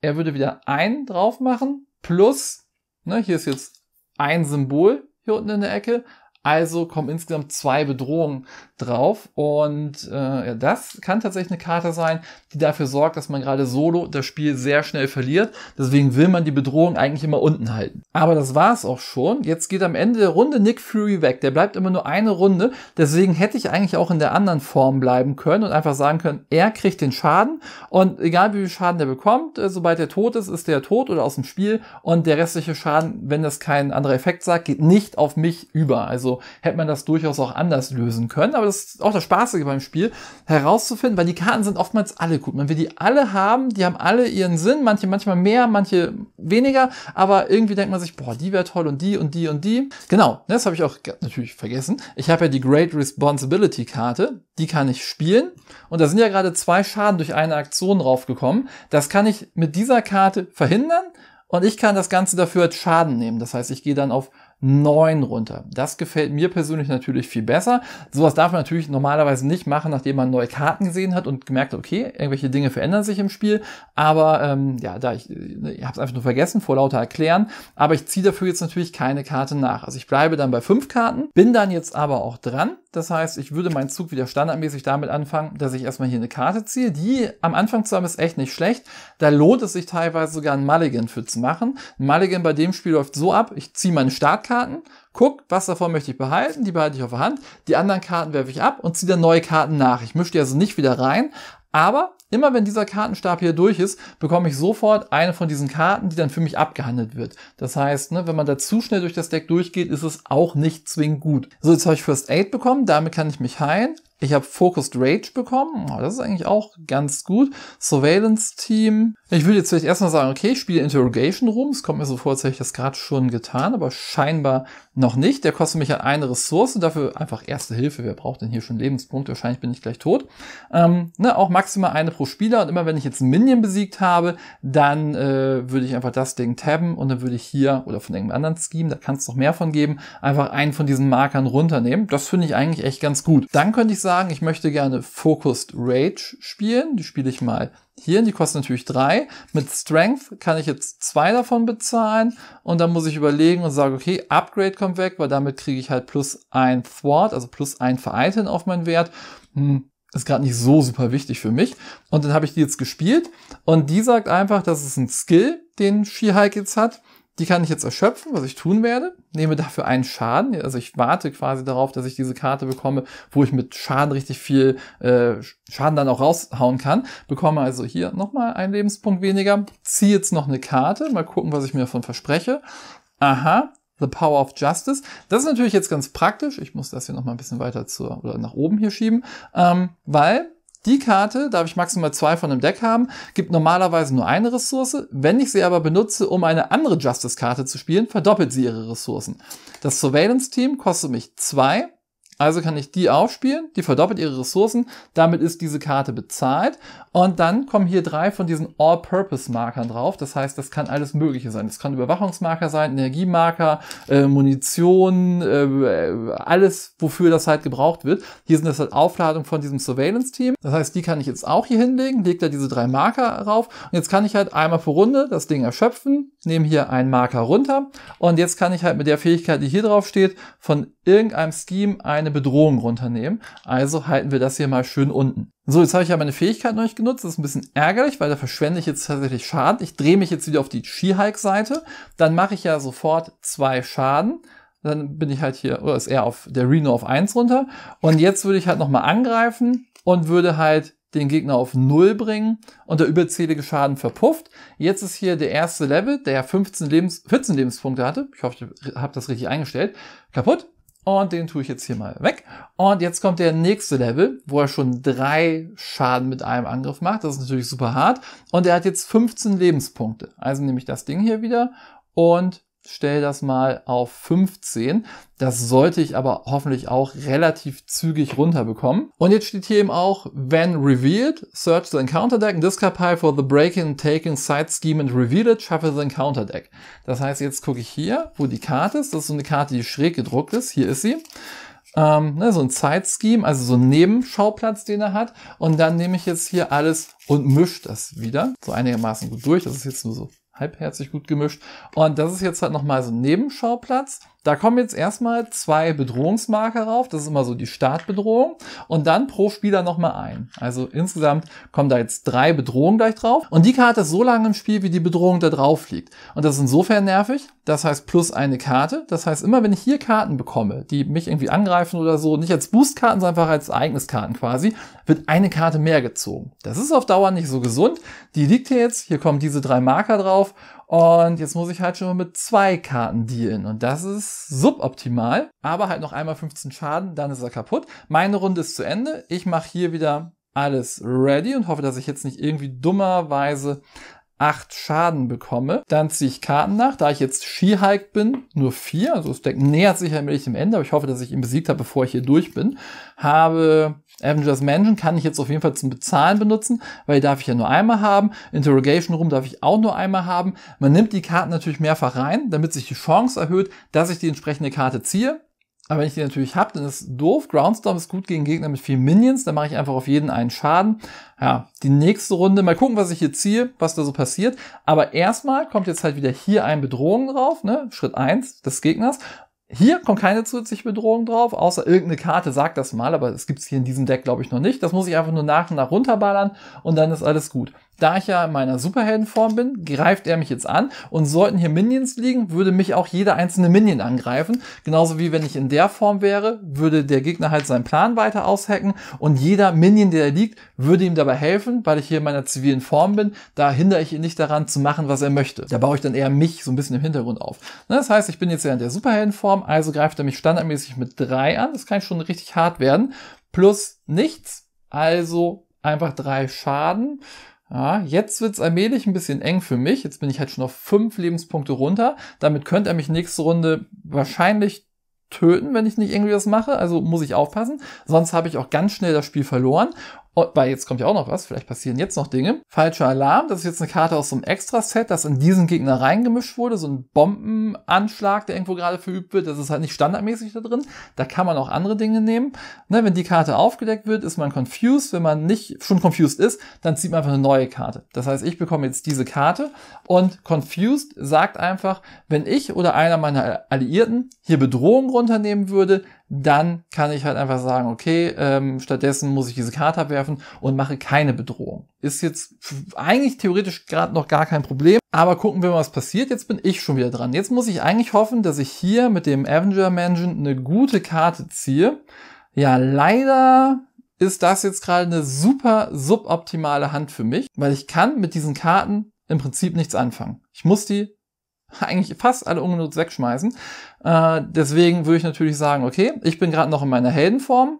Er würde wieder ein drauf machen. Plus, ne, hier ist jetzt ein Symbol hier unten in der Ecke. Also kommen insgesamt zwei Bedrohungen drauf. Und äh, ja, das kann tatsächlich eine Karte sein, die dafür sorgt, dass man gerade solo das Spiel sehr schnell verliert. Deswegen will man die Bedrohung eigentlich immer unten halten. Aber das war's auch schon. Jetzt geht am Ende der Runde Nick Fury weg. Der bleibt immer nur eine Runde. Deswegen hätte ich eigentlich auch in der anderen Form bleiben können und einfach sagen können, er kriegt den Schaden. Und egal wie viel Schaden der bekommt, äh, sobald er tot ist, ist der tot oder aus dem Spiel. Und der restliche Schaden, wenn das kein anderer Effekt sagt, geht nicht auf mich über. Also hätte man das durchaus auch anders lösen können. Aber das ist auch das Spaßige beim Spiel, herauszufinden, weil die Karten sind oftmals alle gut. Man will die alle haben, die haben alle ihren Sinn, manche manchmal mehr, manche weniger, aber irgendwie denkt man sich, boah, die wäre toll und die und die und die. Genau, das habe ich auch natürlich vergessen. Ich habe ja die Great Responsibility Karte, die kann ich spielen und da sind ja gerade zwei Schaden durch eine Aktion draufgekommen. Das kann ich mit dieser Karte verhindern und ich kann das Ganze dafür als Schaden nehmen. Das heißt, ich gehe dann auf 9 runter. Das gefällt mir persönlich natürlich viel besser. Sowas darf man natürlich normalerweise nicht machen, nachdem man neue Karten gesehen hat und gemerkt, okay, irgendwelche Dinge verändern sich im Spiel. Aber ähm, ja, da ich, ich habe es einfach nur vergessen vor lauter Erklären. Aber ich ziehe dafür jetzt natürlich keine Karte nach. Also ich bleibe dann bei 5 Karten, bin dann jetzt aber auch dran das heißt, ich würde meinen Zug wieder standardmäßig damit anfangen, dass ich erstmal hier eine Karte ziehe. Die am Anfang zu haben ist echt nicht schlecht. Da lohnt es sich teilweise sogar ein Mulligan für zu machen. Ein Mulligan bei dem Spiel läuft so ab, ich ziehe meine Startkarten, guck, was davon möchte ich behalten, die behalte ich auf der Hand, die anderen Karten werfe ich ab und ziehe dann neue Karten nach. Ich mische die also nicht wieder rein, aber Immer wenn dieser Kartenstab hier durch ist, bekomme ich sofort eine von diesen Karten, die dann für mich abgehandelt wird. Das heißt, ne, wenn man da zu schnell durch das Deck durchgeht, ist es auch nicht zwingend gut. So, jetzt habe ich First Aid bekommen, damit kann ich mich heilen. Ich habe Focused Rage bekommen, oh, das ist eigentlich auch ganz gut. Surveillance Team. Ich würde jetzt vielleicht erstmal sagen, okay, ich spiele Interrogation rum. Es kommt mir so vor, als hätte ich das gerade schon getan, aber scheinbar noch nicht. Der kostet mich halt eine Ressource, dafür einfach Erste Hilfe. Wer braucht denn hier schon Lebenspunkte? Wahrscheinlich bin ich gleich tot. Ähm, ne, auch maximal eine pro Spieler und immer wenn ich jetzt einen Minion besiegt habe, dann äh, würde ich einfach das Ding tabben und dann würde ich hier oder von irgendeinem anderen Scheme, da kann es noch mehr von geben, einfach einen von diesen Markern runternehmen. Das finde ich eigentlich echt ganz gut. Dann könnte ich sagen, ich möchte gerne Focused Rage spielen. Die spiele ich mal hier, die kosten natürlich drei. Mit Strength kann ich jetzt zwei davon bezahlen und dann muss ich überlegen und sage, okay, Upgrade kommt weg, weil damit kriege ich halt plus ein Thwart, also plus ein Vereiteln auf meinen Wert. Hm, ist gerade nicht so super wichtig für mich. Und dann habe ich die jetzt gespielt und die sagt einfach, das ist ein Skill, den She-Hulk jetzt hat. Die kann ich jetzt erschöpfen, was ich tun werde. Nehme dafür einen Schaden. Also ich warte quasi darauf, dass ich diese Karte bekomme, wo ich mit Schaden richtig viel äh, Schaden dann auch raushauen kann. Bekomme also hier nochmal einen Lebenspunkt weniger. Ziehe jetzt noch eine Karte. Mal gucken, was ich mir davon verspreche. Aha, The Power of Justice. Das ist natürlich jetzt ganz praktisch. Ich muss das hier nochmal ein bisschen weiter zur, oder nach oben hier schieben, ähm, weil die Karte darf ich maximal zwei von dem Deck haben, gibt normalerweise nur eine Ressource. Wenn ich sie aber benutze, um eine andere Justice-Karte zu spielen, verdoppelt sie ihre Ressourcen. Das Surveillance-Team kostet mich zwei also kann ich die aufspielen, die verdoppelt ihre Ressourcen, damit ist diese Karte bezahlt und dann kommen hier drei von diesen All-Purpose-Markern drauf. Das heißt, das kann alles Mögliche sein. Das kann Überwachungsmarker sein, Energiemarker, äh, Munition, äh, alles, wofür das halt gebraucht wird. Hier sind das halt Aufladungen von diesem Surveillance-Team. Das heißt, die kann ich jetzt auch hier hinlegen, lege da diese drei Marker drauf. und jetzt kann ich halt einmal pro Runde das Ding erschöpfen, nehme hier einen Marker runter und jetzt kann ich halt mit der Fähigkeit, die hier drauf steht, von irgendeinem Scheme eine Bedrohung runternehmen. Also halten wir das hier mal schön unten. So, jetzt habe ich ja meine Fähigkeit noch nicht genutzt. Das ist ein bisschen ärgerlich, weil da verschwende ich jetzt tatsächlich Schaden. Ich drehe mich jetzt wieder auf die ski hike seite Dann mache ich ja sofort zwei Schaden. Dann bin ich halt hier, oder ist er auf der Reno auf 1 runter. Und jetzt würde ich halt nochmal angreifen und würde halt den Gegner auf 0 bringen und der überzählige Schaden verpufft. Jetzt ist hier der erste Level, der 15 Lebens, 14 Lebenspunkte hatte. Ich hoffe, ich habe das richtig eingestellt. Kaputt. Und den tue ich jetzt hier mal weg. Und jetzt kommt der nächste Level, wo er schon drei Schaden mit einem Angriff macht. Das ist natürlich super hart. Und er hat jetzt 15 Lebenspunkte. Also nehme ich das Ding hier wieder und stelle das mal auf 15. Das sollte ich aber hoffentlich auch relativ zügig runterbekommen. Und jetzt steht hier eben auch, when revealed, search the encounter deck and discard pile for the break-in, taking side scheme and reveal it, shuffle the encounter deck. Das heißt, jetzt gucke ich hier, wo die Karte ist. Das ist so eine Karte, die schräg gedruckt ist. Hier ist sie. Ähm, ne, so ein Side-Scheme, also so ein Nebenschauplatz, den er hat. Und dann nehme ich jetzt hier alles und mische das wieder. So einigermaßen gut durch. Das ist jetzt nur so halbherzig gut gemischt. Und das ist jetzt halt nochmal so ein Nebenschauplatz, da kommen jetzt erstmal zwei Bedrohungsmarker rauf. Das ist immer so die Startbedrohung. Und dann pro Spieler nochmal ein. Also insgesamt kommen da jetzt drei Bedrohungen gleich drauf. Und die Karte ist so lange im Spiel, wie die Bedrohung da drauf liegt. Und das ist insofern nervig. Das heißt plus eine Karte. Das heißt, immer wenn ich hier Karten bekomme, die mich irgendwie angreifen oder so, nicht als Boostkarten, sondern einfach als Ereigniskarten quasi, wird eine Karte mehr gezogen. Das ist auf Dauer nicht so gesund. Die liegt hier jetzt. Hier kommen diese drei Marker drauf. Und jetzt muss ich halt schon mit zwei Karten dealen. Und das ist suboptimal. Aber halt noch einmal 15 Schaden, dann ist er kaputt. Meine Runde ist zu Ende. Ich mache hier wieder alles ready und hoffe, dass ich jetzt nicht irgendwie dummerweise 8 Schaden bekomme. Dann ziehe ich Karten nach. Da ich jetzt Skihike bin, nur 4, also das Deck nähert sich ja allmählich dem Ende, aber ich hoffe, dass ich ihn besiegt habe, bevor ich hier durch bin. Habe Avengers Mansion kann ich jetzt auf jeden Fall zum Bezahlen benutzen, weil die darf ich ja nur einmal haben. Interrogation Room darf ich auch nur einmal haben. Man nimmt die Karten natürlich mehrfach rein, damit sich die Chance erhöht, dass ich die entsprechende Karte ziehe. Aber wenn ich die natürlich habe, dann ist doof. Groundstorm ist gut gegen Gegner mit vielen Minions. Da mache ich einfach auf jeden einen Schaden. Ja, die nächste Runde. Mal gucken, was ich hier ziehe, was da so passiert. Aber erstmal kommt jetzt halt wieder hier ein Bedrohung drauf, ne? Schritt eins des Gegners. Hier kommt keine zusätzliche Bedrohung drauf, außer irgendeine Karte sagt das mal, aber es gibt's hier in diesem Deck, glaube ich, noch nicht. Das muss ich einfach nur nach und nach runterballern und dann ist alles gut. Da ich ja in meiner Superheldenform bin, greift er mich jetzt an und sollten hier Minions liegen, würde mich auch jeder einzelne Minion angreifen. Genauso wie wenn ich in der Form wäre, würde der Gegner halt seinen Plan weiter aushacken und jeder Minion, der da liegt, würde ihm dabei helfen, weil ich hier in meiner zivilen Form bin. Da hindere ich ihn nicht daran zu machen, was er möchte. Da baue ich dann eher mich so ein bisschen im Hintergrund auf. Ne, das heißt, ich bin jetzt ja in der Superheldenform, also greift er mich standardmäßig mit drei an. Das kann schon richtig hart werden. Plus nichts, also einfach drei Schaden. Ja, jetzt wird's allmählich ein bisschen eng für mich. Jetzt bin ich halt schon auf fünf Lebenspunkte runter. Damit könnte er mich nächste Runde wahrscheinlich töten, wenn ich nicht irgendwie was mache. Also muss ich aufpassen. Sonst habe ich auch ganz schnell das Spiel verloren. Oh, weil jetzt kommt ja auch noch was, vielleicht passieren jetzt noch Dinge. Falscher Alarm, das ist jetzt eine Karte aus so einem Extra-Set, das in diesen Gegner reingemischt wurde, so ein Bombenanschlag, der irgendwo gerade verübt wird, das ist halt nicht standardmäßig da drin. Da kann man auch andere Dinge nehmen. Ne, wenn die Karte aufgedeckt wird, ist man confused. Wenn man nicht schon confused ist, dann zieht man einfach eine neue Karte. Das heißt, ich bekomme jetzt diese Karte und confused sagt einfach, wenn ich oder einer meiner Alliierten hier Bedrohungen runternehmen würde, dann kann ich halt einfach sagen, okay, ähm, stattdessen muss ich diese Karte abwerfen und mache keine Bedrohung. Ist jetzt eigentlich theoretisch gerade noch gar kein Problem, aber gucken wir mal, was passiert. Jetzt bin ich schon wieder dran. Jetzt muss ich eigentlich hoffen, dass ich hier mit dem Avenger Mansion eine gute Karte ziehe. Ja, leider ist das jetzt gerade eine super suboptimale Hand für mich, weil ich kann mit diesen Karten im Prinzip nichts anfangen. Ich muss die <laughs> eigentlich fast alle ungenutzt wegschmeißen. Äh, deswegen würde ich natürlich sagen, okay, ich bin gerade noch in meiner Heldenform.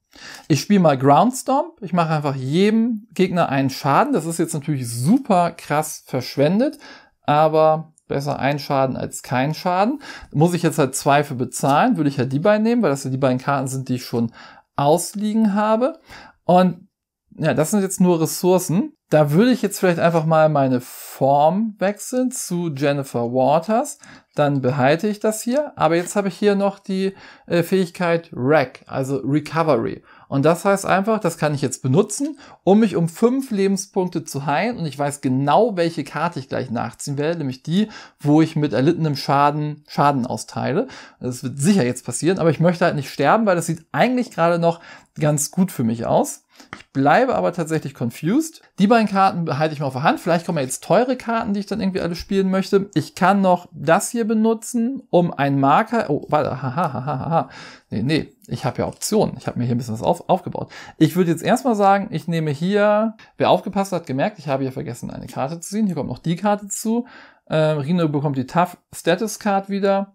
Ich spiele mal Groundstomp. Ich mache einfach jedem Gegner einen Schaden. Das ist jetzt natürlich super krass verschwendet, aber besser ein Schaden als kein Schaden. Muss ich jetzt halt zwei für bezahlen, würde ich halt die beiden nehmen, weil das ja die beiden Karten sind, die ich schon ausliegen habe. Und ja, das sind jetzt nur Ressourcen da würde ich jetzt vielleicht einfach mal meine Form wechseln zu Jennifer Waters. Dann behalte ich das hier. Aber jetzt habe ich hier noch die äh, Fähigkeit Rack, also Recovery. Und das heißt einfach, das kann ich jetzt benutzen, um mich um fünf Lebenspunkte zu heilen. Und ich weiß genau, welche Karte ich gleich nachziehen werde, nämlich die, wo ich mit erlittenem Schaden Schaden austeile. Das wird sicher jetzt passieren, aber ich möchte halt nicht sterben, weil das sieht eigentlich gerade noch ganz gut für mich aus. Ich bleibe aber tatsächlich confused. Die beiden Karten behalte ich mal auf der Hand. Vielleicht kommen ja jetzt teure Karten, die ich dann irgendwie alle spielen möchte. Ich kann noch das hier benutzen, um einen Marker. Oh, warte, haha, haha, haha. Nee, nee, ich habe ja Optionen. Ich habe mir hier ein bisschen was auf, aufgebaut. Ich würde jetzt erstmal sagen, ich nehme hier, wer aufgepasst hat, gemerkt, ich habe hier vergessen, eine Karte zu ziehen. Hier kommt noch die Karte zu. Äh, Rino bekommt die Tough Status Card wieder.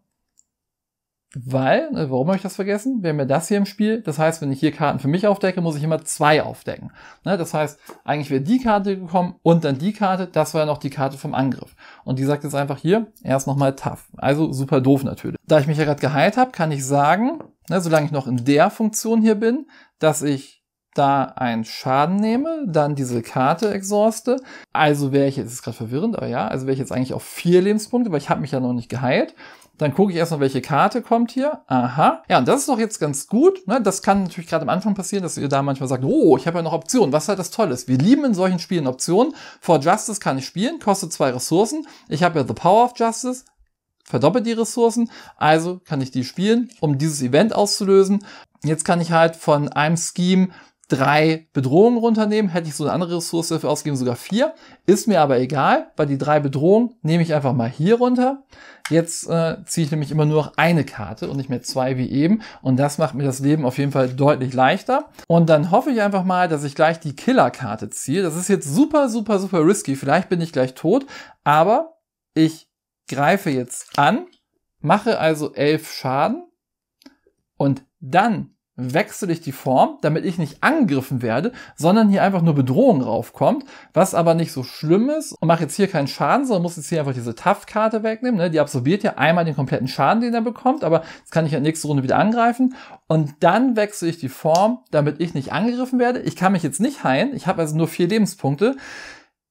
Weil, äh, warum habe ich das vergessen? Wir haben ja das hier im Spiel. Das heißt, wenn ich hier Karten für mich aufdecke, muss ich immer zwei aufdecken. Ne, das heißt, eigentlich wäre die Karte gekommen und dann die Karte. Das war ja noch die Karte vom Angriff. Und die sagt jetzt einfach hier, er ist nochmal tough. Also super doof natürlich. Da ich mich ja gerade geheilt habe, kann ich sagen, ne, solange ich noch in der Funktion hier bin, dass ich da einen Schaden nehme, dann diese Karte exhauste. Also wäre ich, jetzt ist gerade verwirrend, aber ja, also wäre ich jetzt eigentlich auf vier Lebenspunkte, weil ich habe mich ja noch nicht geheilt. Dann gucke ich erstmal, welche Karte kommt hier. Aha. Ja, und das ist doch jetzt ganz gut. Ne? Das kann natürlich gerade am Anfang passieren, dass ihr da manchmal sagt, oh, ich habe ja noch Optionen, was halt das Tolle ist. Wir lieben in solchen Spielen Optionen. For Justice kann ich spielen, kostet zwei Ressourcen. Ich habe ja The Power of Justice, verdoppelt die Ressourcen. Also kann ich die spielen, um dieses Event auszulösen. Jetzt kann ich halt von einem Scheme drei Bedrohungen runternehmen. Hätte ich so eine andere Ressource dafür ausgeben, sogar vier. Ist mir aber egal, weil die drei Bedrohungen nehme ich einfach mal hier runter. Jetzt äh, ziehe ich nämlich immer nur noch eine Karte und nicht mehr zwei wie eben. Und das macht mir das Leben auf jeden Fall deutlich leichter. Und dann hoffe ich einfach mal, dass ich gleich die Killer-Karte ziehe. Das ist jetzt super, super, super risky. Vielleicht bin ich gleich tot. Aber ich greife jetzt an, mache also elf Schaden. Und dann wechsle ich die Form, damit ich nicht angegriffen werde, sondern hier einfach nur Bedrohung raufkommt, was aber nicht so schlimm ist und mache jetzt hier keinen Schaden, sondern muss jetzt hier einfach diese Tough-Karte wegnehmen. Ne? Die absorbiert ja einmal den kompletten Schaden, den er bekommt, aber jetzt kann ich ja nächste Runde wieder angreifen und dann wechsle ich die Form, damit ich nicht angegriffen werde. Ich kann mich jetzt nicht heilen, ich habe also nur vier Lebenspunkte.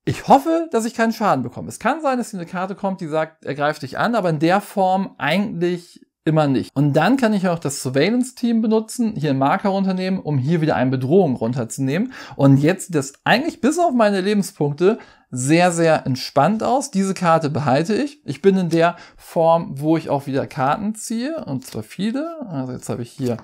Ich hoffe, dass ich keinen Schaden bekomme. Es kann sein, dass hier eine Karte kommt, die sagt, er greift dich an, aber in der Form eigentlich immer nicht. Und dann kann ich auch das Surveillance-Team benutzen, hier einen Marker runternehmen, um hier wieder eine Bedrohung runterzunehmen. Und jetzt sieht das eigentlich bis auf meine Lebenspunkte sehr, sehr entspannt aus. Diese Karte behalte ich. Ich bin in der Form, wo ich auch wieder Karten ziehe, und zwar viele. Also jetzt habe ich hier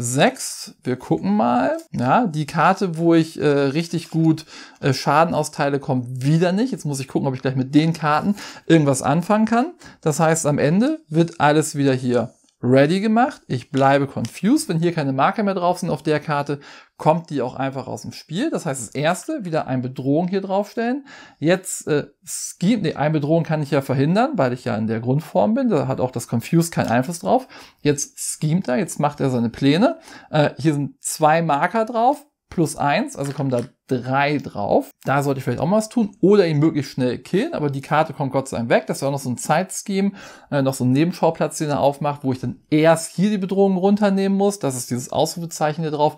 6. Wir gucken mal. Ja, die Karte, wo ich äh, richtig gut äh, Schaden austeile, kommt wieder nicht. Jetzt muss ich gucken, ob ich gleich mit den Karten irgendwas anfangen kann. Das heißt, am Ende wird alles wieder hier ready gemacht. Ich bleibe confused. Wenn hier keine Marker mehr drauf sind auf der Karte, kommt die auch einfach aus dem Spiel. Das heißt, das erste, wieder ein Bedrohung hier draufstellen. Jetzt, äh, Scheme, nee, ein Bedrohung kann ich ja verhindern, weil ich ja in der Grundform bin. Da hat auch das Confused keinen Einfluss drauf. Jetzt schemt er, jetzt macht er seine Pläne. Äh, hier sind zwei Marker drauf plus eins, also kommen da drei drauf. Da sollte ich vielleicht auch mal was tun. Oder ihn möglichst schnell killen, aber die Karte kommt Gott sei Dank weg. Das wäre auch noch so ein Zeitscheme, äh, noch so ein Nebenschauplatz, den er aufmacht, wo ich dann erst hier die Bedrohung runternehmen muss. Das ist dieses Ausrufezeichen hier drauf.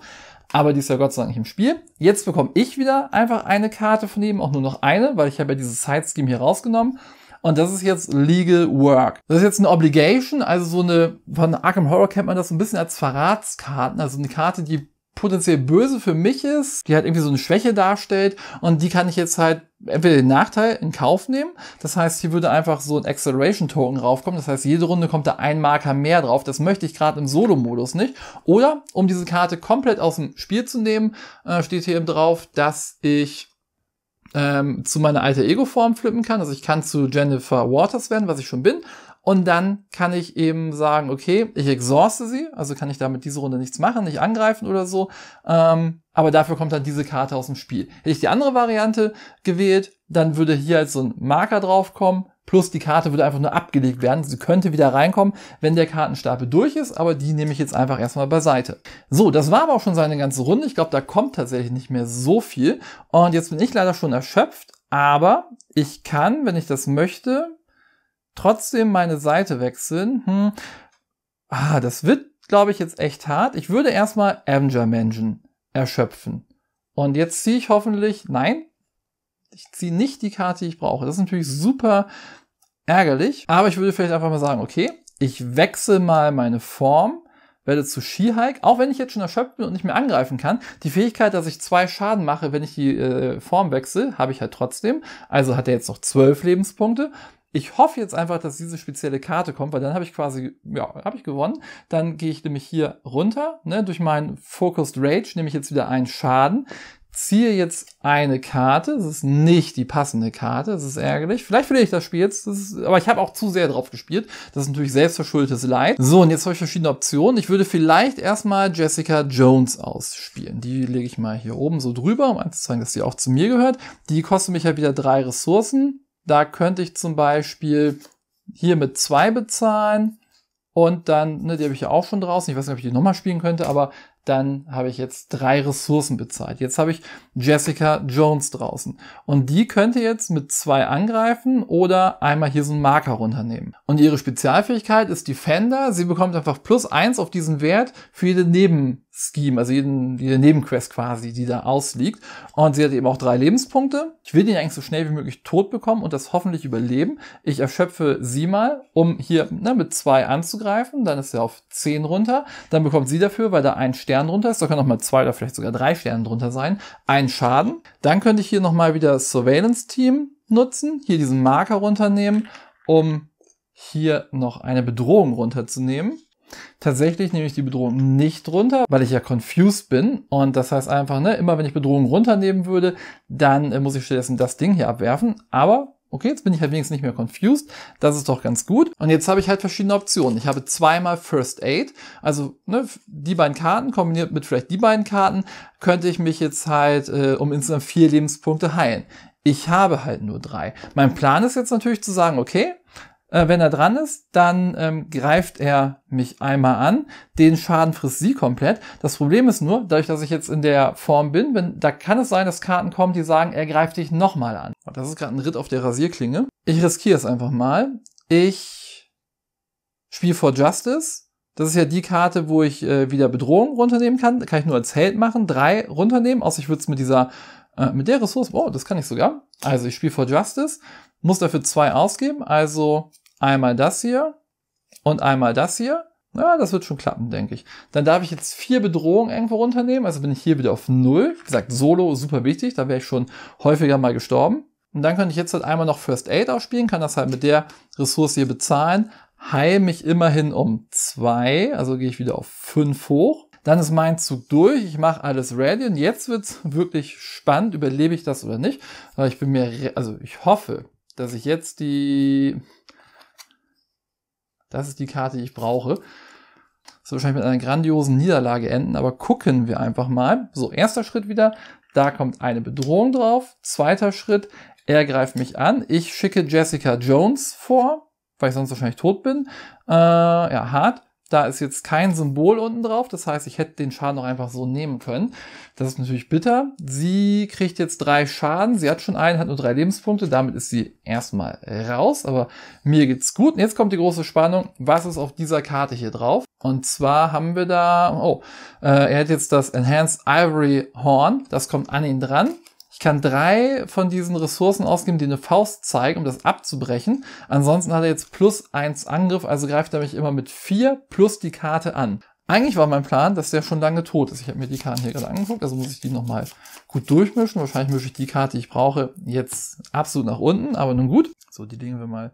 Aber die ist ja Gott sei Dank nicht im Spiel. Jetzt bekomme ich wieder einfach eine Karte von ihm, auch nur noch eine, weil ich habe ja dieses Zeitscheme hier rausgenommen. Und das ist jetzt Legal Work. Das ist jetzt eine Obligation, also so eine, von Arkham Horror kennt man das so ein bisschen als Verratskarten, also eine Karte, die potenziell böse für mich ist, die halt irgendwie so eine Schwäche darstellt und die kann ich jetzt halt entweder den Nachteil in Kauf nehmen. Das heißt, hier würde einfach so ein Acceleration Token raufkommen. Das heißt, jede Runde kommt da ein Marker mehr drauf. Das möchte ich gerade im Solo-Modus nicht. Oder, um diese Karte komplett aus dem Spiel zu nehmen, äh, steht hier eben drauf, dass ich ähm, zu meiner alten Ego-Form flippen kann. Also ich kann zu Jennifer Waters werden, was ich schon bin, und dann kann ich eben sagen, okay, ich exhauste sie, also kann ich damit diese Runde nichts machen, nicht angreifen oder so. Ähm, aber dafür kommt dann diese Karte aus dem Spiel. Hätte ich die andere Variante gewählt, dann würde hier halt so ein Marker draufkommen, plus die Karte würde einfach nur abgelegt werden. Sie könnte wieder reinkommen, wenn der Kartenstapel durch ist, aber die nehme ich jetzt einfach erstmal beiseite. So, das war aber auch schon seine ganze Runde. Ich glaube, da kommt tatsächlich nicht mehr so viel. Und jetzt bin ich leider schon erschöpft, aber ich kann, wenn ich das möchte, trotzdem meine Seite wechseln. Hm. Ah, das wird, glaube ich, jetzt echt hart. Ich würde erstmal Avenger Mansion erschöpfen. Und jetzt ziehe ich hoffentlich, nein, ich ziehe nicht die Karte, die ich brauche. Das ist natürlich super ärgerlich. Aber ich würde vielleicht einfach mal sagen, okay, ich wechsle mal meine Form, werde zu Skihike, auch wenn ich jetzt schon erschöpft bin und nicht mehr angreifen kann. Die Fähigkeit, dass ich zwei Schaden mache, wenn ich die äh, Form wechsle, habe ich halt trotzdem. Also hat er jetzt noch zwölf Lebenspunkte. Ich hoffe jetzt einfach, dass diese spezielle Karte kommt, weil dann habe ich quasi, ja, habe ich gewonnen. Dann gehe ich nämlich hier runter, ne, durch meinen Focused Rage nehme ich jetzt wieder einen Schaden ziehe jetzt eine Karte. das ist nicht die passende Karte. das ist ärgerlich. Vielleicht verliere ich das Spiel jetzt. Das ist, aber ich habe auch zu sehr drauf gespielt. Das ist natürlich selbstverschuldetes Leid. So, und jetzt habe ich verschiedene Optionen. Ich würde vielleicht erstmal Jessica Jones ausspielen. Die lege ich mal hier oben so drüber, um anzuzeigen, dass die auch zu mir gehört. Die kostet mich halt wieder drei Ressourcen. Da könnte ich zum Beispiel hier mit 2 bezahlen und dann, ne, die habe ich ja auch schon draußen. Ich weiß nicht, ob ich die nochmal spielen könnte, aber dann habe ich jetzt drei Ressourcen bezahlt. Jetzt habe ich Jessica Jones draußen. Und die könnte jetzt mit zwei angreifen oder einmal hier so einen Marker runternehmen. Und ihre Spezialfähigkeit ist Defender. Sie bekommt einfach plus eins auf diesen Wert für jede Neben Scheme, also jeden, jede Nebenquest quasi, die da ausliegt. Und sie hat eben auch drei Lebenspunkte. Ich will den eigentlich so schnell wie möglich tot bekommen und das hoffentlich überleben. Ich erschöpfe sie mal, um hier ne, mit zwei anzugreifen. Dann ist er auf zehn runter. Dann bekommt sie dafür, weil da ein Stern drunter ist, da können nochmal zwei oder vielleicht sogar drei Sterne drunter sein, einen Schaden. Dann könnte ich hier nochmal wieder Surveillance-Team nutzen, hier diesen Marker runternehmen, um hier noch eine Bedrohung runterzunehmen. Tatsächlich nehme ich die Bedrohung nicht runter, weil ich ja confused bin. Und das heißt einfach, ne, immer wenn ich Bedrohung runternehmen würde, dann äh, muss ich stattdessen das Ding hier abwerfen. Aber Okay, jetzt bin ich halt wenigstens nicht mehr confused. Das ist doch ganz gut. Und jetzt habe ich halt verschiedene Optionen. Ich habe zweimal First Aid. Also ne, die beiden Karten kombiniert mit vielleicht die beiden Karten könnte ich mich jetzt halt äh, um insgesamt vier Lebenspunkte heilen. Ich habe halt nur drei. Mein Plan ist jetzt natürlich zu sagen, okay, äh, wenn er dran ist, dann ähm, greift er mich einmal an. Den Schaden frisst sie komplett. Das Problem ist nur, dadurch, dass ich jetzt in der Form bin, wenn, da kann es sein, dass Karten kommen, die sagen, er greift dich nochmal an. Oh, das ist gerade ein Ritt auf der Rasierklinge. Ich riskiere es einfach mal. Ich spiele for Justice. Das ist ja die Karte, wo ich äh, wieder Bedrohung runternehmen kann. Kann ich nur als Held machen. Drei runternehmen. Außer ich würde es mit dieser, äh, mit der Ressource, oh, das kann ich sogar. Also ich spiele for Justice, muss dafür zwei ausgeben. Also einmal das hier und einmal das hier. Ja, das wird schon klappen, denke ich. Dann darf ich jetzt vier Bedrohungen irgendwo runternehmen. Also bin ich hier wieder auf null. Wie gesagt, Solo super wichtig. Da wäre ich schon häufiger mal gestorben. Und dann könnte ich jetzt halt einmal noch First Aid ausspielen, kann das halt mit der Ressource hier bezahlen, heil mich immerhin um zwei, also gehe ich wieder auf fünf hoch. Dann ist mein Zug durch, ich mache alles ready und jetzt wird's wirklich spannend, überlebe ich das oder nicht. Aber ich bin mir, also ich hoffe, dass ich jetzt die das ist die Karte, die ich brauche. Das wird wahrscheinlich mit einer grandiosen Niederlage enden, aber gucken wir einfach mal. So, erster Schritt wieder. Da kommt eine Bedrohung drauf. Zweiter Schritt, er greift mich an. Ich schicke Jessica Jones vor, weil ich sonst wahrscheinlich tot bin. Äh, ja, hart. Da ist jetzt kein Symbol unten drauf, das heißt, ich hätte den Schaden auch einfach so nehmen können. Das ist natürlich bitter. Sie kriegt jetzt drei Schaden, sie hat schon einen, hat nur drei Lebenspunkte, damit ist sie erstmal raus, aber mir geht's gut. Und jetzt kommt die große Spannung, was ist auf dieser Karte hier drauf? Und zwar haben wir da, oh, äh, er hat jetzt das Enhanced Ivory Horn, das kommt an ihn dran. Ich kann drei von diesen Ressourcen ausgeben, die eine Faust zeigen, um das abzubrechen. Ansonsten hat er jetzt plus eins Angriff, also greift er mich immer mit vier plus die Karte an. Eigentlich war mein Plan, dass der schon lange tot ist. Ich habe mir die Karten hier gerade angeguckt, also muss ich die nochmal gut durchmischen. Wahrscheinlich mische ich die Karte, die ich brauche, jetzt absolut nach unten, aber nun gut. So, die legen wir mal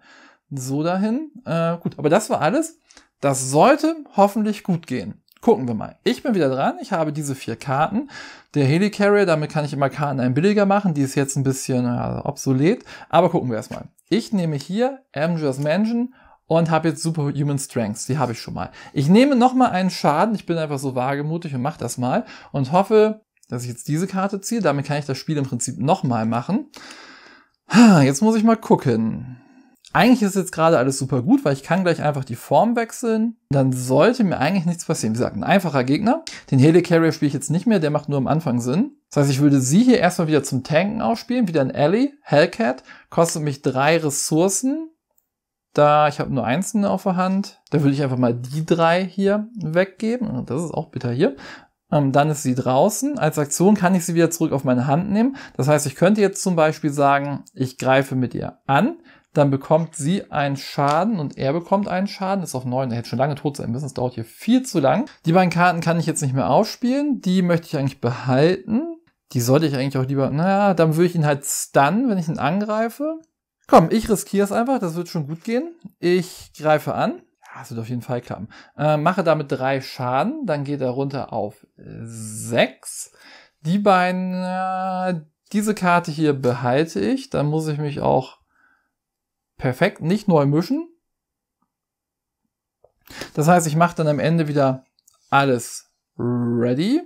so dahin. Äh, gut, aber das war alles. Das sollte hoffentlich gut gehen. Gucken wir mal. Ich bin wieder dran. Ich habe diese vier Karten. Der Helicarrier, damit kann ich immer Karten ein billiger machen. Die ist jetzt ein bisschen ja, obsolet. Aber gucken wir erstmal. Ich nehme hier Avengers Mansion und habe jetzt Superhuman Strengths. Die habe ich schon mal. Ich nehme nochmal einen Schaden. Ich bin einfach so wagemutig und mache das mal. Und hoffe, dass ich jetzt diese Karte ziehe. Damit kann ich das Spiel im Prinzip nochmal machen. Jetzt muss ich mal gucken. Eigentlich ist jetzt gerade alles super gut, weil ich kann gleich einfach die Form wechseln. Dann sollte mir eigentlich nichts passieren. Wie gesagt, ein einfacher Gegner. Den Helicarrier spiele ich jetzt nicht mehr, der macht nur am Anfang Sinn. Das heißt, ich würde sie hier erstmal wieder zum Tanken ausspielen, Wieder ein Alley, Hellcat. Kostet mich drei Ressourcen. Da, ich habe nur einzelne auf der Hand. Da würde ich einfach mal die drei hier weggeben. Das ist auch bitter hier. Ähm, dann ist sie draußen. Als Aktion kann ich sie wieder zurück auf meine Hand nehmen. Das heißt, ich könnte jetzt zum Beispiel sagen, ich greife mit ihr an. Dann bekommt sie einen Schaden und er bekommt einen Schaden. Ist auf 9. Er hätte schon lange tot sein müssen. Das dauert hier viel zu lang. Die beiden Karten kann ich jetzt nicht mehr ausspielen. Die möchte ich eigentlich behalten. Die sollte ich eigentlich auch lieber. Naja, dann würde ich ihn halt stunnen, wenn ich ihn angreife. Komm, ich riskiere es einfach. Das wird schon gut gehen. Ich greife an. Ja, das wird auf jeden Fall klappen. Äh, mache damit drei Schaden. Dann geht er runter auf 6. Die beiden. Äh, diese Karte hier behalte ich. Dann muss ich mich auch perfekt, nicht neu mischen. Das heißt, ich mache dann am Ende wieder alles ready.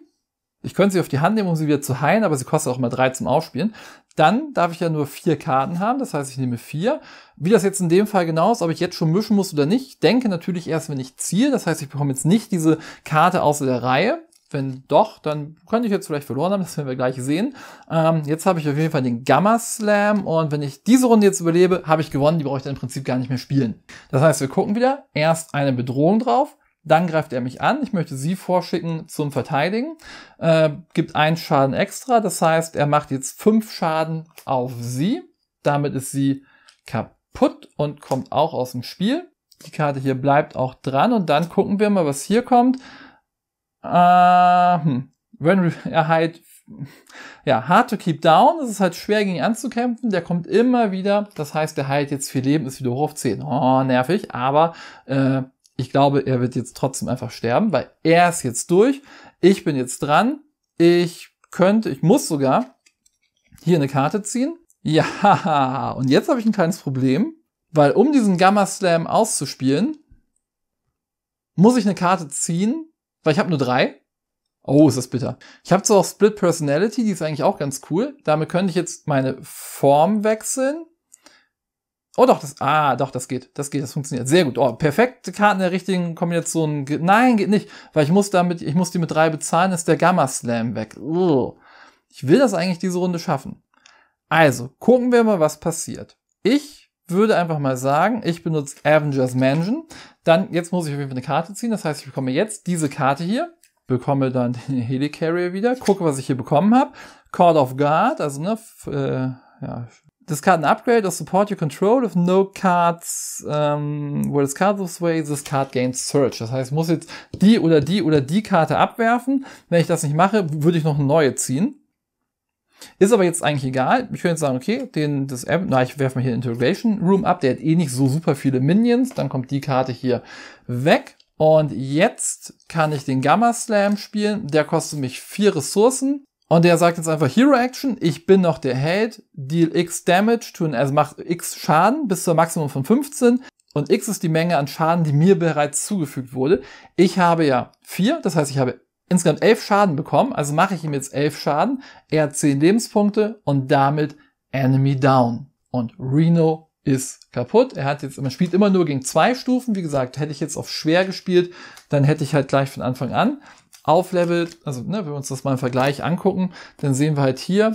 Ich könnte sie auf die Hand nehmen, um sie wieder zu heilen, aber sie kostet auch mal drei zum Aufspielen. Dann darf ich ja nur vier Karten haben, das heißt, ich nehme vier. Wie das jetzt in dem Fall genau ist, ob ich jetzt schon mischen muss oder nicht, denke natürlich erst, wenn ich ziehe. Das heißt, ich bekomme jetzt nicht diese Karte außer der Reihe, wenn doch, dann könnte ich jetzt vielleicht verloren haben, <laughs> das werden wir gleich sehen. Ähm, jetzt habe ich auf jeden Fall den Gamma Slam und wenn ich diese Runde jetzt überlebe, habe ich gewonnen, die brauche ich dann im Prinzip gar nicht mehr spielen. Das heißt, wir gucken wieder, erst eine Bedrohung drauf, dann greift er mich an. Ich möchte sie vorschicken zum Verteidigen. Äh, gibt einen Schaden extra. Das heißt, er macht jetzt fünf Schaden auf sie. Damit ist sie kaputt und kommt auch aus dem Spiel. Die Karte hier bleibt auch dran. Und dann gucken wir mal, was hier kommt. Äh, hm. Wenn er halt, ja, hard to keep down, es ist halt schwer gegen ihn anzukämpfen, der kommt immer wieder, das heißt, der heilt jetzt viel Leben, ist wieder hoch auf 10. Oh, nervig, aber äh, ich glaube, er wird jetzt trotzdem einfach sterben, weil er ist jetzt durch, ich bin jetzt dran, ich könnte, ich muss sogar hier eine Karte ziehen. Ja, <laughs> und jetzt habe ich ein kleines Problem, weil um diesen Gamma Slam auszuspielen, muss ich eine Karte ziehen, weil ich habe nur drei. Oh, ist das bitter. Ich habe zwar auch Split Personality, die ist eigentlich auch ganz cool. Damit könnte ich jetzt meine Form wechseln. Oh doch, das, ah, doch, das geht, das geht, das funktioniert. Sehr gut. Oh, perfekte Karten der richtigen Kombination. Nein, geht nicht, weil ich muss damit, ich muss die mit drei bezahlen, ist der Gamma Slam weg. Ugh. Ich will das eigentlich diese Runde schaffen. Also, gucken wir mal, was passiert. Ich würde einfach mal sagen, ich benutze Avengers Mansion. Dann, jetzt muss ich auf jeden Fall eine Karte ziehen. Das heißt, ich bekomme jetzt diese Karte hier, bekomme dann den <laughs> Helicarrier wieder, gucke, was ich hier bekommen habe. Call of Guard, also ne, äh, ja. Discard an Upgrade or support your control if no cards ähm, were discarded this way, this card gains search. Das heißt, ich muss jetzt die oder die oder die Karte abwerfen. Wenn ich das nicht mache, würde ich noch eine neue ziehen. Ist aber jetzt eigentlich egal. Ich könnte jetzt sagen, okay, den, das App, na, ich werfe mal hier Integration Room ab, der hat eh nicht so super viele Minions. Dann kommt die Karte hier weg. Und jetzt kann ich den Gamma Slam spielen. Der kostet mich vier Ressourcen. Und der sagt jetzt einfach Hero Action, ich bin noch der Held, deal X Damage, to an, also macht X Schaden bis zur Maximum von 15 und X ist die Menge an Schaden, die mir bereits zugefügt wurde. Ich habe ja vier, das heißt, ich habe insgesamt 11 Schaden bekommen, also mache ich ihm jetzt 11 Schaden, er hat 10 Lebenspunkte und damit Enemy Down. Und Reno ist kaputt. Er hat jetzt, man spielt immer nur gegen zwei Stufen. Wie gesagt, hätte ich jetzt auf schwer gespielt, dann hätte ich halt gleich von Anfang an auf Level, Also, ne, wenn wir uns das mal im Vergleich angucken, dann sehen wir halt hier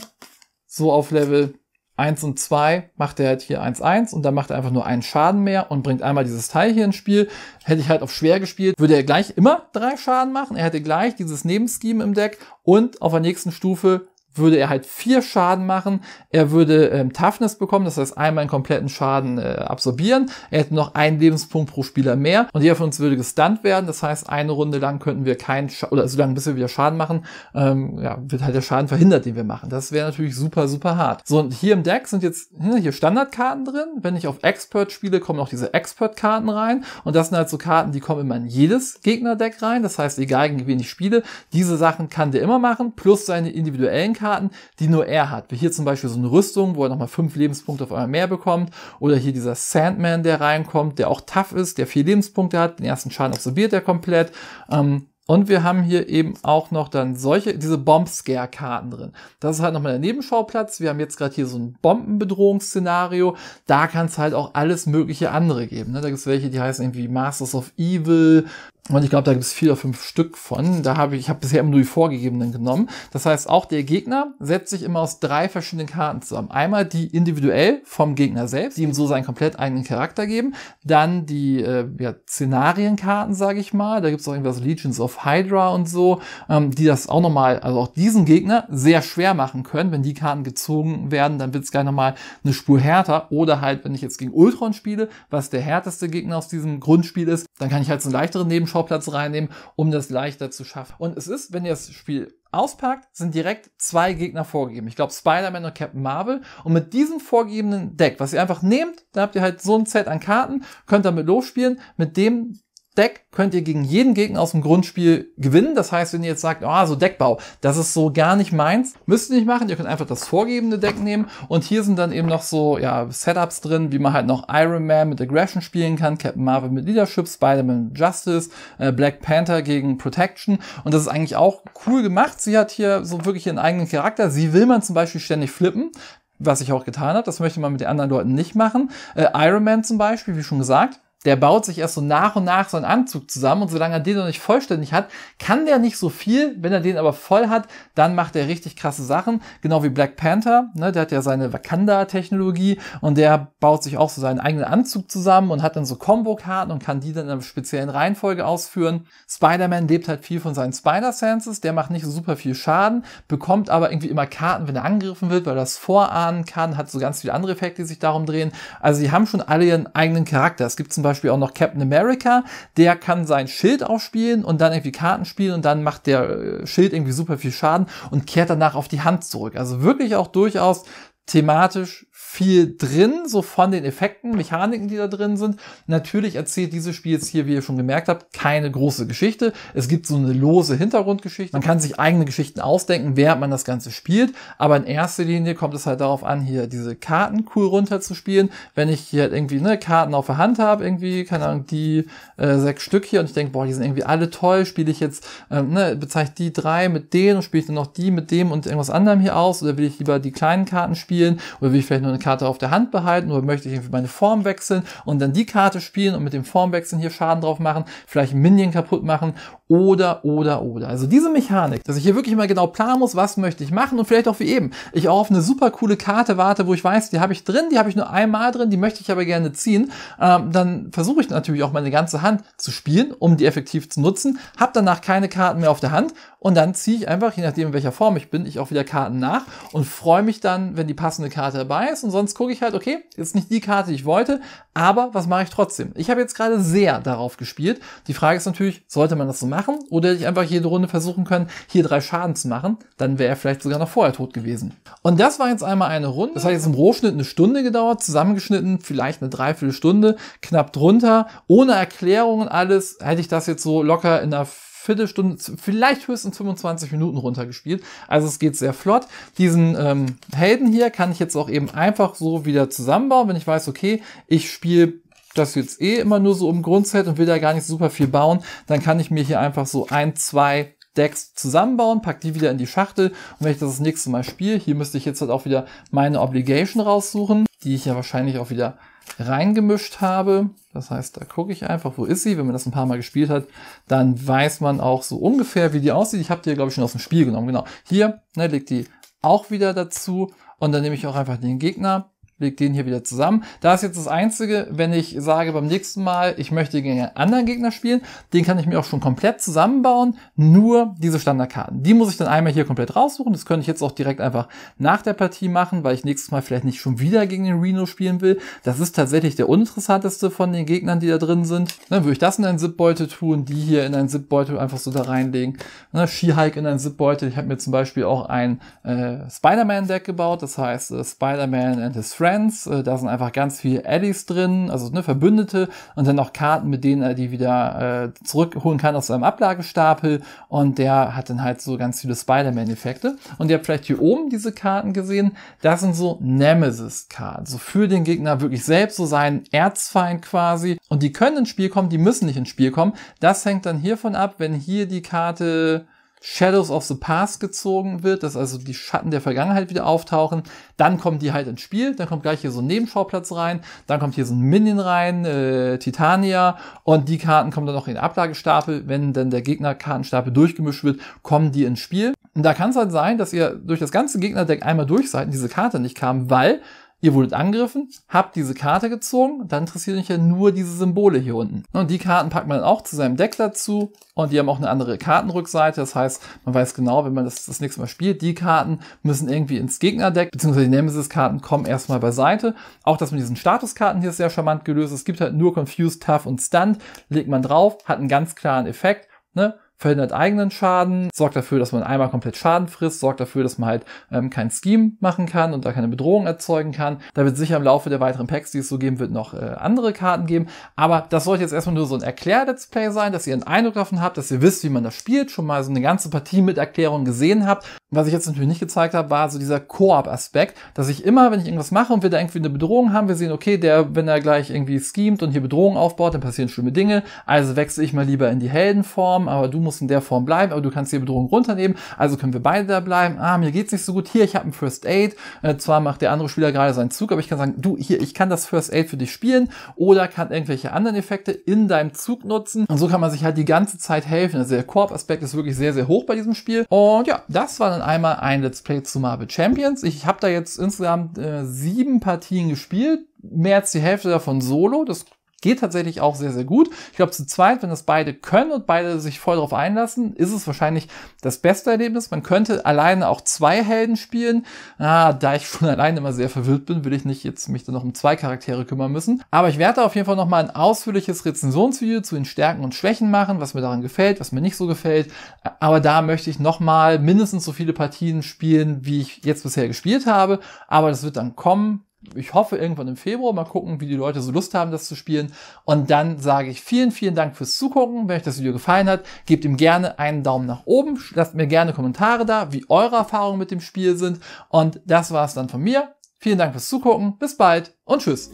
so auf Level 1 und 2 macht er halt hier 1, 1 und dann macht er einfach nur einen Schaden mehr und bringt einmal dieses Teil hier ins Spiel. Hätte ich halt auf schwer gespielt, würde er gleich immer drei Schaden machen. Er hätte gleich dieses Nebenscheme im Deck und auf der nächsten Stufe würde er halt vier Schaden machen. Er würde ähm, Toughness bekommen, das heißt einmal einen kompletten Schaden äh, absorbieren. Er hätte noch einen Lebenspunkt pro Spieler mehr und jeder von uns würde gestunt werden. Das heißt, eine Runde lang könnten wir keinen Scha oder solange bis wir wieder Schaden machen, ähm, ja, wird halt der Schaden verhindert, den wir machen. Das wäre natürlich super, super hart. So, und hier im Deck sind jetzt hm, hier Standardkarten drin. Wenn ich auf Expert spiele, kommen auch diese Expert-Karten rein. Und das sind halt so Karten, die kommen immer in jedes Gegnerdeck rein. Das heißt, egal gegen wen ich spiele, diese Sachen kann der immer machen, plus seine individuellen Karten. Karten, die nur er hat. Wie hier zum Beispiel so eine Rüstung, wo er nochmal fünf Lebenspunkte auf einmal mehr bekommt. Oder hier dieser Sandman, der reinkommt, der auch tough ist, der vier Lebenspunkte hat. Den ersten Schaden absorbiert er komplett. Ähm, und wir haben hier eben auch noch dann solche, diese Bomb-Scare-Karten drin. Das ist halt nochmal der Nebenschauplatz. Wir haben jetzt gerade hier so ein Bombenbedrohungsszenario. Da kann es halt auch alles mögliche andere geben. Ne? Da gibt es welche, die heißen irgendwie Masters of Evil und ich glaube, da gibt es vier oder fünf Stück von. Da habe ich, ich habe bisher immer nur die vorgegebenen genommen. Das heißt, auch der Gegner setzt sich immer aus drei verschiedenen Karten zusammen. Einmal die individuell vom Gegner selbst, die ihm so seinen komplett eigenen Charakter geben. Dann die äh, ja, Szenarienkarten, sage ich mal. Da gibt es auch irgendwas Legions of Hydra und so, ähm, die das auch nochmal, also auch diesen Gegner sehr schwer machen können. Wenn die Karten gezogen werden, dann wird es gleich nochmal eine Spur härter. Oder halt, wenn ich jetzt gegen Ultron spiele, was der härteste Gegner aus diesem Grundspiel ist, dann kann ich halt so einen leichteren Nebenschlag Schauplatz reinnehmen, um das leichter zu schaffen. Und es ist, wenn ihr das Spiel auspackt, sind direkt zwei Gegner vorgegeben. Ich glaube Spider-Man und Captain Marvel. Und mit diesem vorgegebenen Deck, was ihr einfach nehmt, da habt ihr halt so ein Set an Karten, könnt damit losspielen. Mit dem Deck könnt ihr gegen jeden Gegner aus dem Grundspiel gewinnen. Das heißt, wenn ihr jetzt sagt, ah, oh, so Deckbau, das ist so gar nicht meins, müsst ihr nicht machen. Ihr könnt einfach das vorgebende Deck nehmen. Und hier sind dann eben noch so ja, Setups drin, wie man halt noch Iron Man mit Aggression spielen kann, Captain Marvel mit Leadership, Spider-Man mit Justice, äh, Black Panther gegen Protection. Und das ist eigentlich auch cool gemacht. Sie hat hier so wirklich ihren eigenen Charakter. Sie will man zum Beispiel ständig flippen was ich auch getan habe. Das möchte man mit den anderen Leuten nicht machen. Äh, Iron Man zum Beispiel, wie schon gesagt der baut sich erst so nach und nach seinen Anzug zusammen und solange er den noch nicht vollständig hat, kann der nicht so viel. Wenn er den aber voll hat, dann macht er richtig krasse Sachen. Genau wie Black Panther, ne, der hat ja seine Wakanda-Technologie und der baut sich auch so seinen eigenen Anzug zusammen und hat dann so Combo-Karten und kann die dann in einer speziellen Reihenfolge ausführen. Spider-Man lebt halt viel von seinen Spider-Senses, der macht nicht so super viel Schaden, bekommt aber irgendwie immer Karten, wenn er angegriffen wird, weil er das vorahnen kann, hat so ganz viele andere Effekte, die sich darum drehen. Also die haben schon alle ihren eigenen Charakter. Es gibt zum Beispiel Beispiel auch noch Captain America, der kann sein Schild aufspielen und dann irgendwie Karten spielen und dann macht der äh, Schild irgendwie super viel Schaden und kehrt danach auf die Hand zurück. Also wirklich auch durchaus thematisch viel drin, so von den Effekten, Mechaniken, die da drin sind. Natürlich erzählt dieses Spiel jetzt hier, wie ihr schon gemerkt habt, keine große Geschichte. Es gibt so eine lose Hintergrundgeschichte. Man kann sich eigene Geschichten ausdenken, während man das Ganze spielt. Aber in erster Linie kommt es halt darauf an, hier diese Karten cool runterzuspielen. Wenn ich hier halt irgendwie ne, Karten auf der Hand habe, irgendwie, keine Ahnung, die äh, sechs Stück hier und ich denke, boah, die sind irgendwie alle toll, spiele ich jetzt, ähm, ne, bezeichne die drei mit denen und spiele ich dann noch die mit dem und irgendwas anderem hier aus oder will ich lieber die kleinen Karten spielen oder will ich vielleicht nur eine Karte auf der Hand behalten oder möchte ich irgendwie meine Form wechseln und dann die Karte spielen und mit dem Formwechseln hier Schaden drauf machen, vielleicht Minion kaputt machen oder, oder, oder. Also diese Mechanik, dass ich hier wirklich mal genau planen muss, was möchte ich machen und vielleicht auch wie eben, ich auch auf eine super coole Karte warte, wo ich weiß, die habe ich drin, die habe ich nur einmal drin, die möchte ich aber gerne ziehen, ähm, dann versuche ich natürlich auch meine ganze Hand zu spielen, um die effektiv zu nutzen, habe danach keine Karten mehr auf der Hand und dann ziehe ich einfach, je nachdem in welcher Form ich bin, ich auch wieder Karten nach und freue mich dann, wenn die passende Karte dabei ist und sonst gucke ich halt, okay, jetzt nicht die Karte, die ich wollte, aber was mache ich trotzdem? Ich habe jetzt gerade sehr darauf gespielt. Die Frage ist natürlich, sollte man das so machen? machen oder hätte ich einfach jede Runde versuchen können, hier drei Schaden zu machen, dann wäre er vielleicht sogar noch vorher tot gewesen. Und das war jetzt einmal eine Runde. Das hat jetzt im Rohschnitt eine Stunde gedauert, zusammengeschnitten vielleicht eine Dreiviertelstunde, knapp drunter, ohne Erklärungen alles, hätte ich das jetzt so locker in einer Viertelstunde, vielleicht höchstens 25 Minuten runtergespielt. Also es geht sehr flott. Diesen ähm, Helden hier kann ich jetzt auch eben einfach so wieder zusammenbauen, wenn ich weiß, okay, ich spiele das jetzt eh immer nur so im Grundset und will da gar nicht super viel bauen, dann kann ich mir hier einfach so ein, zwei Decks zusammenbauen, pack die wieder in die Schachtel und wenn ich das das nächste Mal spiele, hier müsste ich jetzt halt auch wieder meine Obligation raussuchen, die ich ja wahrscheinlich auch wieder reingemischt habe. Das heißt, da gucke ich einfach, wo ist sie? Wenn man das ein paar Mal gespielt hat, dann weiß man auch so ungefähr, wie die aussieht. Ich habe die, glaube ich, schon aus dem Spiel genommen. Genau, hier ne, legt die auch wieder dazu und dann nehme ich auch einfach den Gegner lege den hier wieder zusammen. Da ist jetzt das Einzige, wenn ich sage beim nächsten Mal, ich möchte gegen einen anderen Gegner spielen, den kann ich mir auch schon komplett zusammenbauen, nur diese Standardkarten. Die muss ich dann einmal hier komplett raussuchen. Das könnte ich jetzt auch direkt einfach nach der Partie machen, weil ich nächstes Mal vielleicht nicht schon wieder gegen den Reno spielen will. Das ist tatsächlich der uninteressanteste von den Gegnern, die da drin sind. Dann würde ich das in einen Zipbeutel tun, die hier in einen Zipbeutel einfach so da reinlegen. Ne, Skihike in einen Zipbeutel. Ich habe mir zum Beispiel auch ein äh, Spider-Man-Deck gebaut, das heißt äh, Spider-Man and his Friends Friends, äh, da sind einfach ganz viele Allies drin, also ne, Verbündete und dann auch Karten, mit denen er die wieder äh, zurückholen kann aus seinem Ablagestapel und der hat dann halt so ganz viele Spider-Man-Effekte. Und ihr habt vielleicht hier oben diese Karten gesehen, das sind so Nemesis-Karten, so für den Gegner wirklich selbst, so sein Erzfeind quasi und die können ins Spiel kommen, die müssen nicht ins Spiel kommen. Das hängt dann hiervon ab, wenn hier die Karte Shadows of the Past gezogen wird, dass also die Schatten der Vergangenheit wieder auftauchen. Dann kommen die halt ins Spiel, dann kommt gleich hier so ein Nebenschauplatz rein, dann kommt hier so ein Minion rein, äh, Titania und die Karten kommen dann noch in den Ablagestapel. Wenn dann der Gegnerkartenstapel durchgemischt wird, kommen die ins Spiel. Und da kann es halt sein, dass ihr durch das ganze Gegnerdeck einmal durch seid und diese Karte nicht kam, weil ihr wurdet angegriffen, habt diese Karte gezogen, dann interessiert euch ja nur diese Symbole hier unten. Ne, und die Karten packt man auch zu seinem Deck dazu und die haben auch eine andere Kartenrückseite. Das heißt, man weiß genau, wenn man das das nächste Mal spielt, die Karten müssen irgendwie ins Gegnerdeck, beziehungsweise die Nemesis-Karten kommen erstmal beiseite. Auch das mit diesen Statuskarten hier ist sehr charmant gelöst. Es gibt halt nur Confused, Tough und Stunt. Legt man drauf, hat einen ganz klaren Effekt. Ne? verhindert eigenen Schaden, sorgt dafür, dass man einmal komplett Schaden frisst, sorgt dafür, dass man halt ähm, kein Scheme machen kann und da keine Bedrohung erzeugen kann. Da wird sicher im Laufe der weiteren Packs, die es so geben wird, noch äh, andere Karten geben. Aber das sollte jetzt erstmal nur so ein Erklär-Let's Play sein, dass ihr einen Eindruck davon habt, dass ihr wisst, wie man das spielt, schon mal so eine ganze Partie mit Erklärung gesehen habt. Was ich jetzt natürlich nicht gezeigt habe, war so dieser Koop-Aspekt, dass ich immer, wenn ich irgendwas mache und wir da irgendwie eine Bedrohung haben, wir sehen, okay, der, wenn er gleich irgendwie schemt und hier Bedrohung aufbaut, dann passieren schlimme Dinge. Also wechsle ich mal lieber in die Heldenform, aber du musst in der Form bleiben, aber du kannst die Bedrohung runternehmen, also können wir beide da bleiben. Ah, mir geht's nicht so gut. Hier, ich habe ein First Aid. Äh, zwar macht der andere Spieler gerade seinen Zug, aber ich kann sagen, du, hier, ich kann das First Aid für dich spielen oder kann irgendwelche anderen Effekte in deinem Zug nutzen. Und so kann man sich halt die ganze Zeit helfen. Also der Koop-Aspekt ist wirklich sehr, sehr hoch bei diesem Spiel. Und ja, das war dann einmal ein Let's Play zu Marvel Champions. Ich habe da jetzt insgesamt äh, sieben Partien gespielt mehr als die Hälfte davon solo. Das Geht tatsächlich auch sehr, sehr gut. Ich glaube, zu zweit, wenn das beide können und beide sich voll drauf einlassen, ist es wahrscheinlich das beste Erlebnis. Man könnte alleine auch zwei Helden spielen. Ah, da ich von <laughs> alleine immer sehr verwirrt bin, will ich nicht jetzt mich dann noch um zwei Charaktere kümmern müssen. Aber ich werde auf jeden Fall nochmal ein ausführliches Rezensionsvideo zu den Stärken und Schwächen machen, was mir daran gefällt, was mir nicht so gefällt. Aber da möchte ich nochmal mindestens so viele Partien spielen, wie ich jetzt bisher gespielt habe. Aber das wird dann kommen ich hoffe irgendwann im Februar. Mal gucken, wie die Leute so Lust haben, das zu spielen. Und dann sage ich vielen, vielen Dank fürs Zugucken. Wenn euch das Video gefallen hat, gebt ihm gerne einen Daumen nach oben. Lasst mir gerne Kommentare da, wie eure Erfahrungen mit dem Spiel sind. Und das war's dann von mir. Vielen Dank fürs Zugucken. Bis bald und tschüss.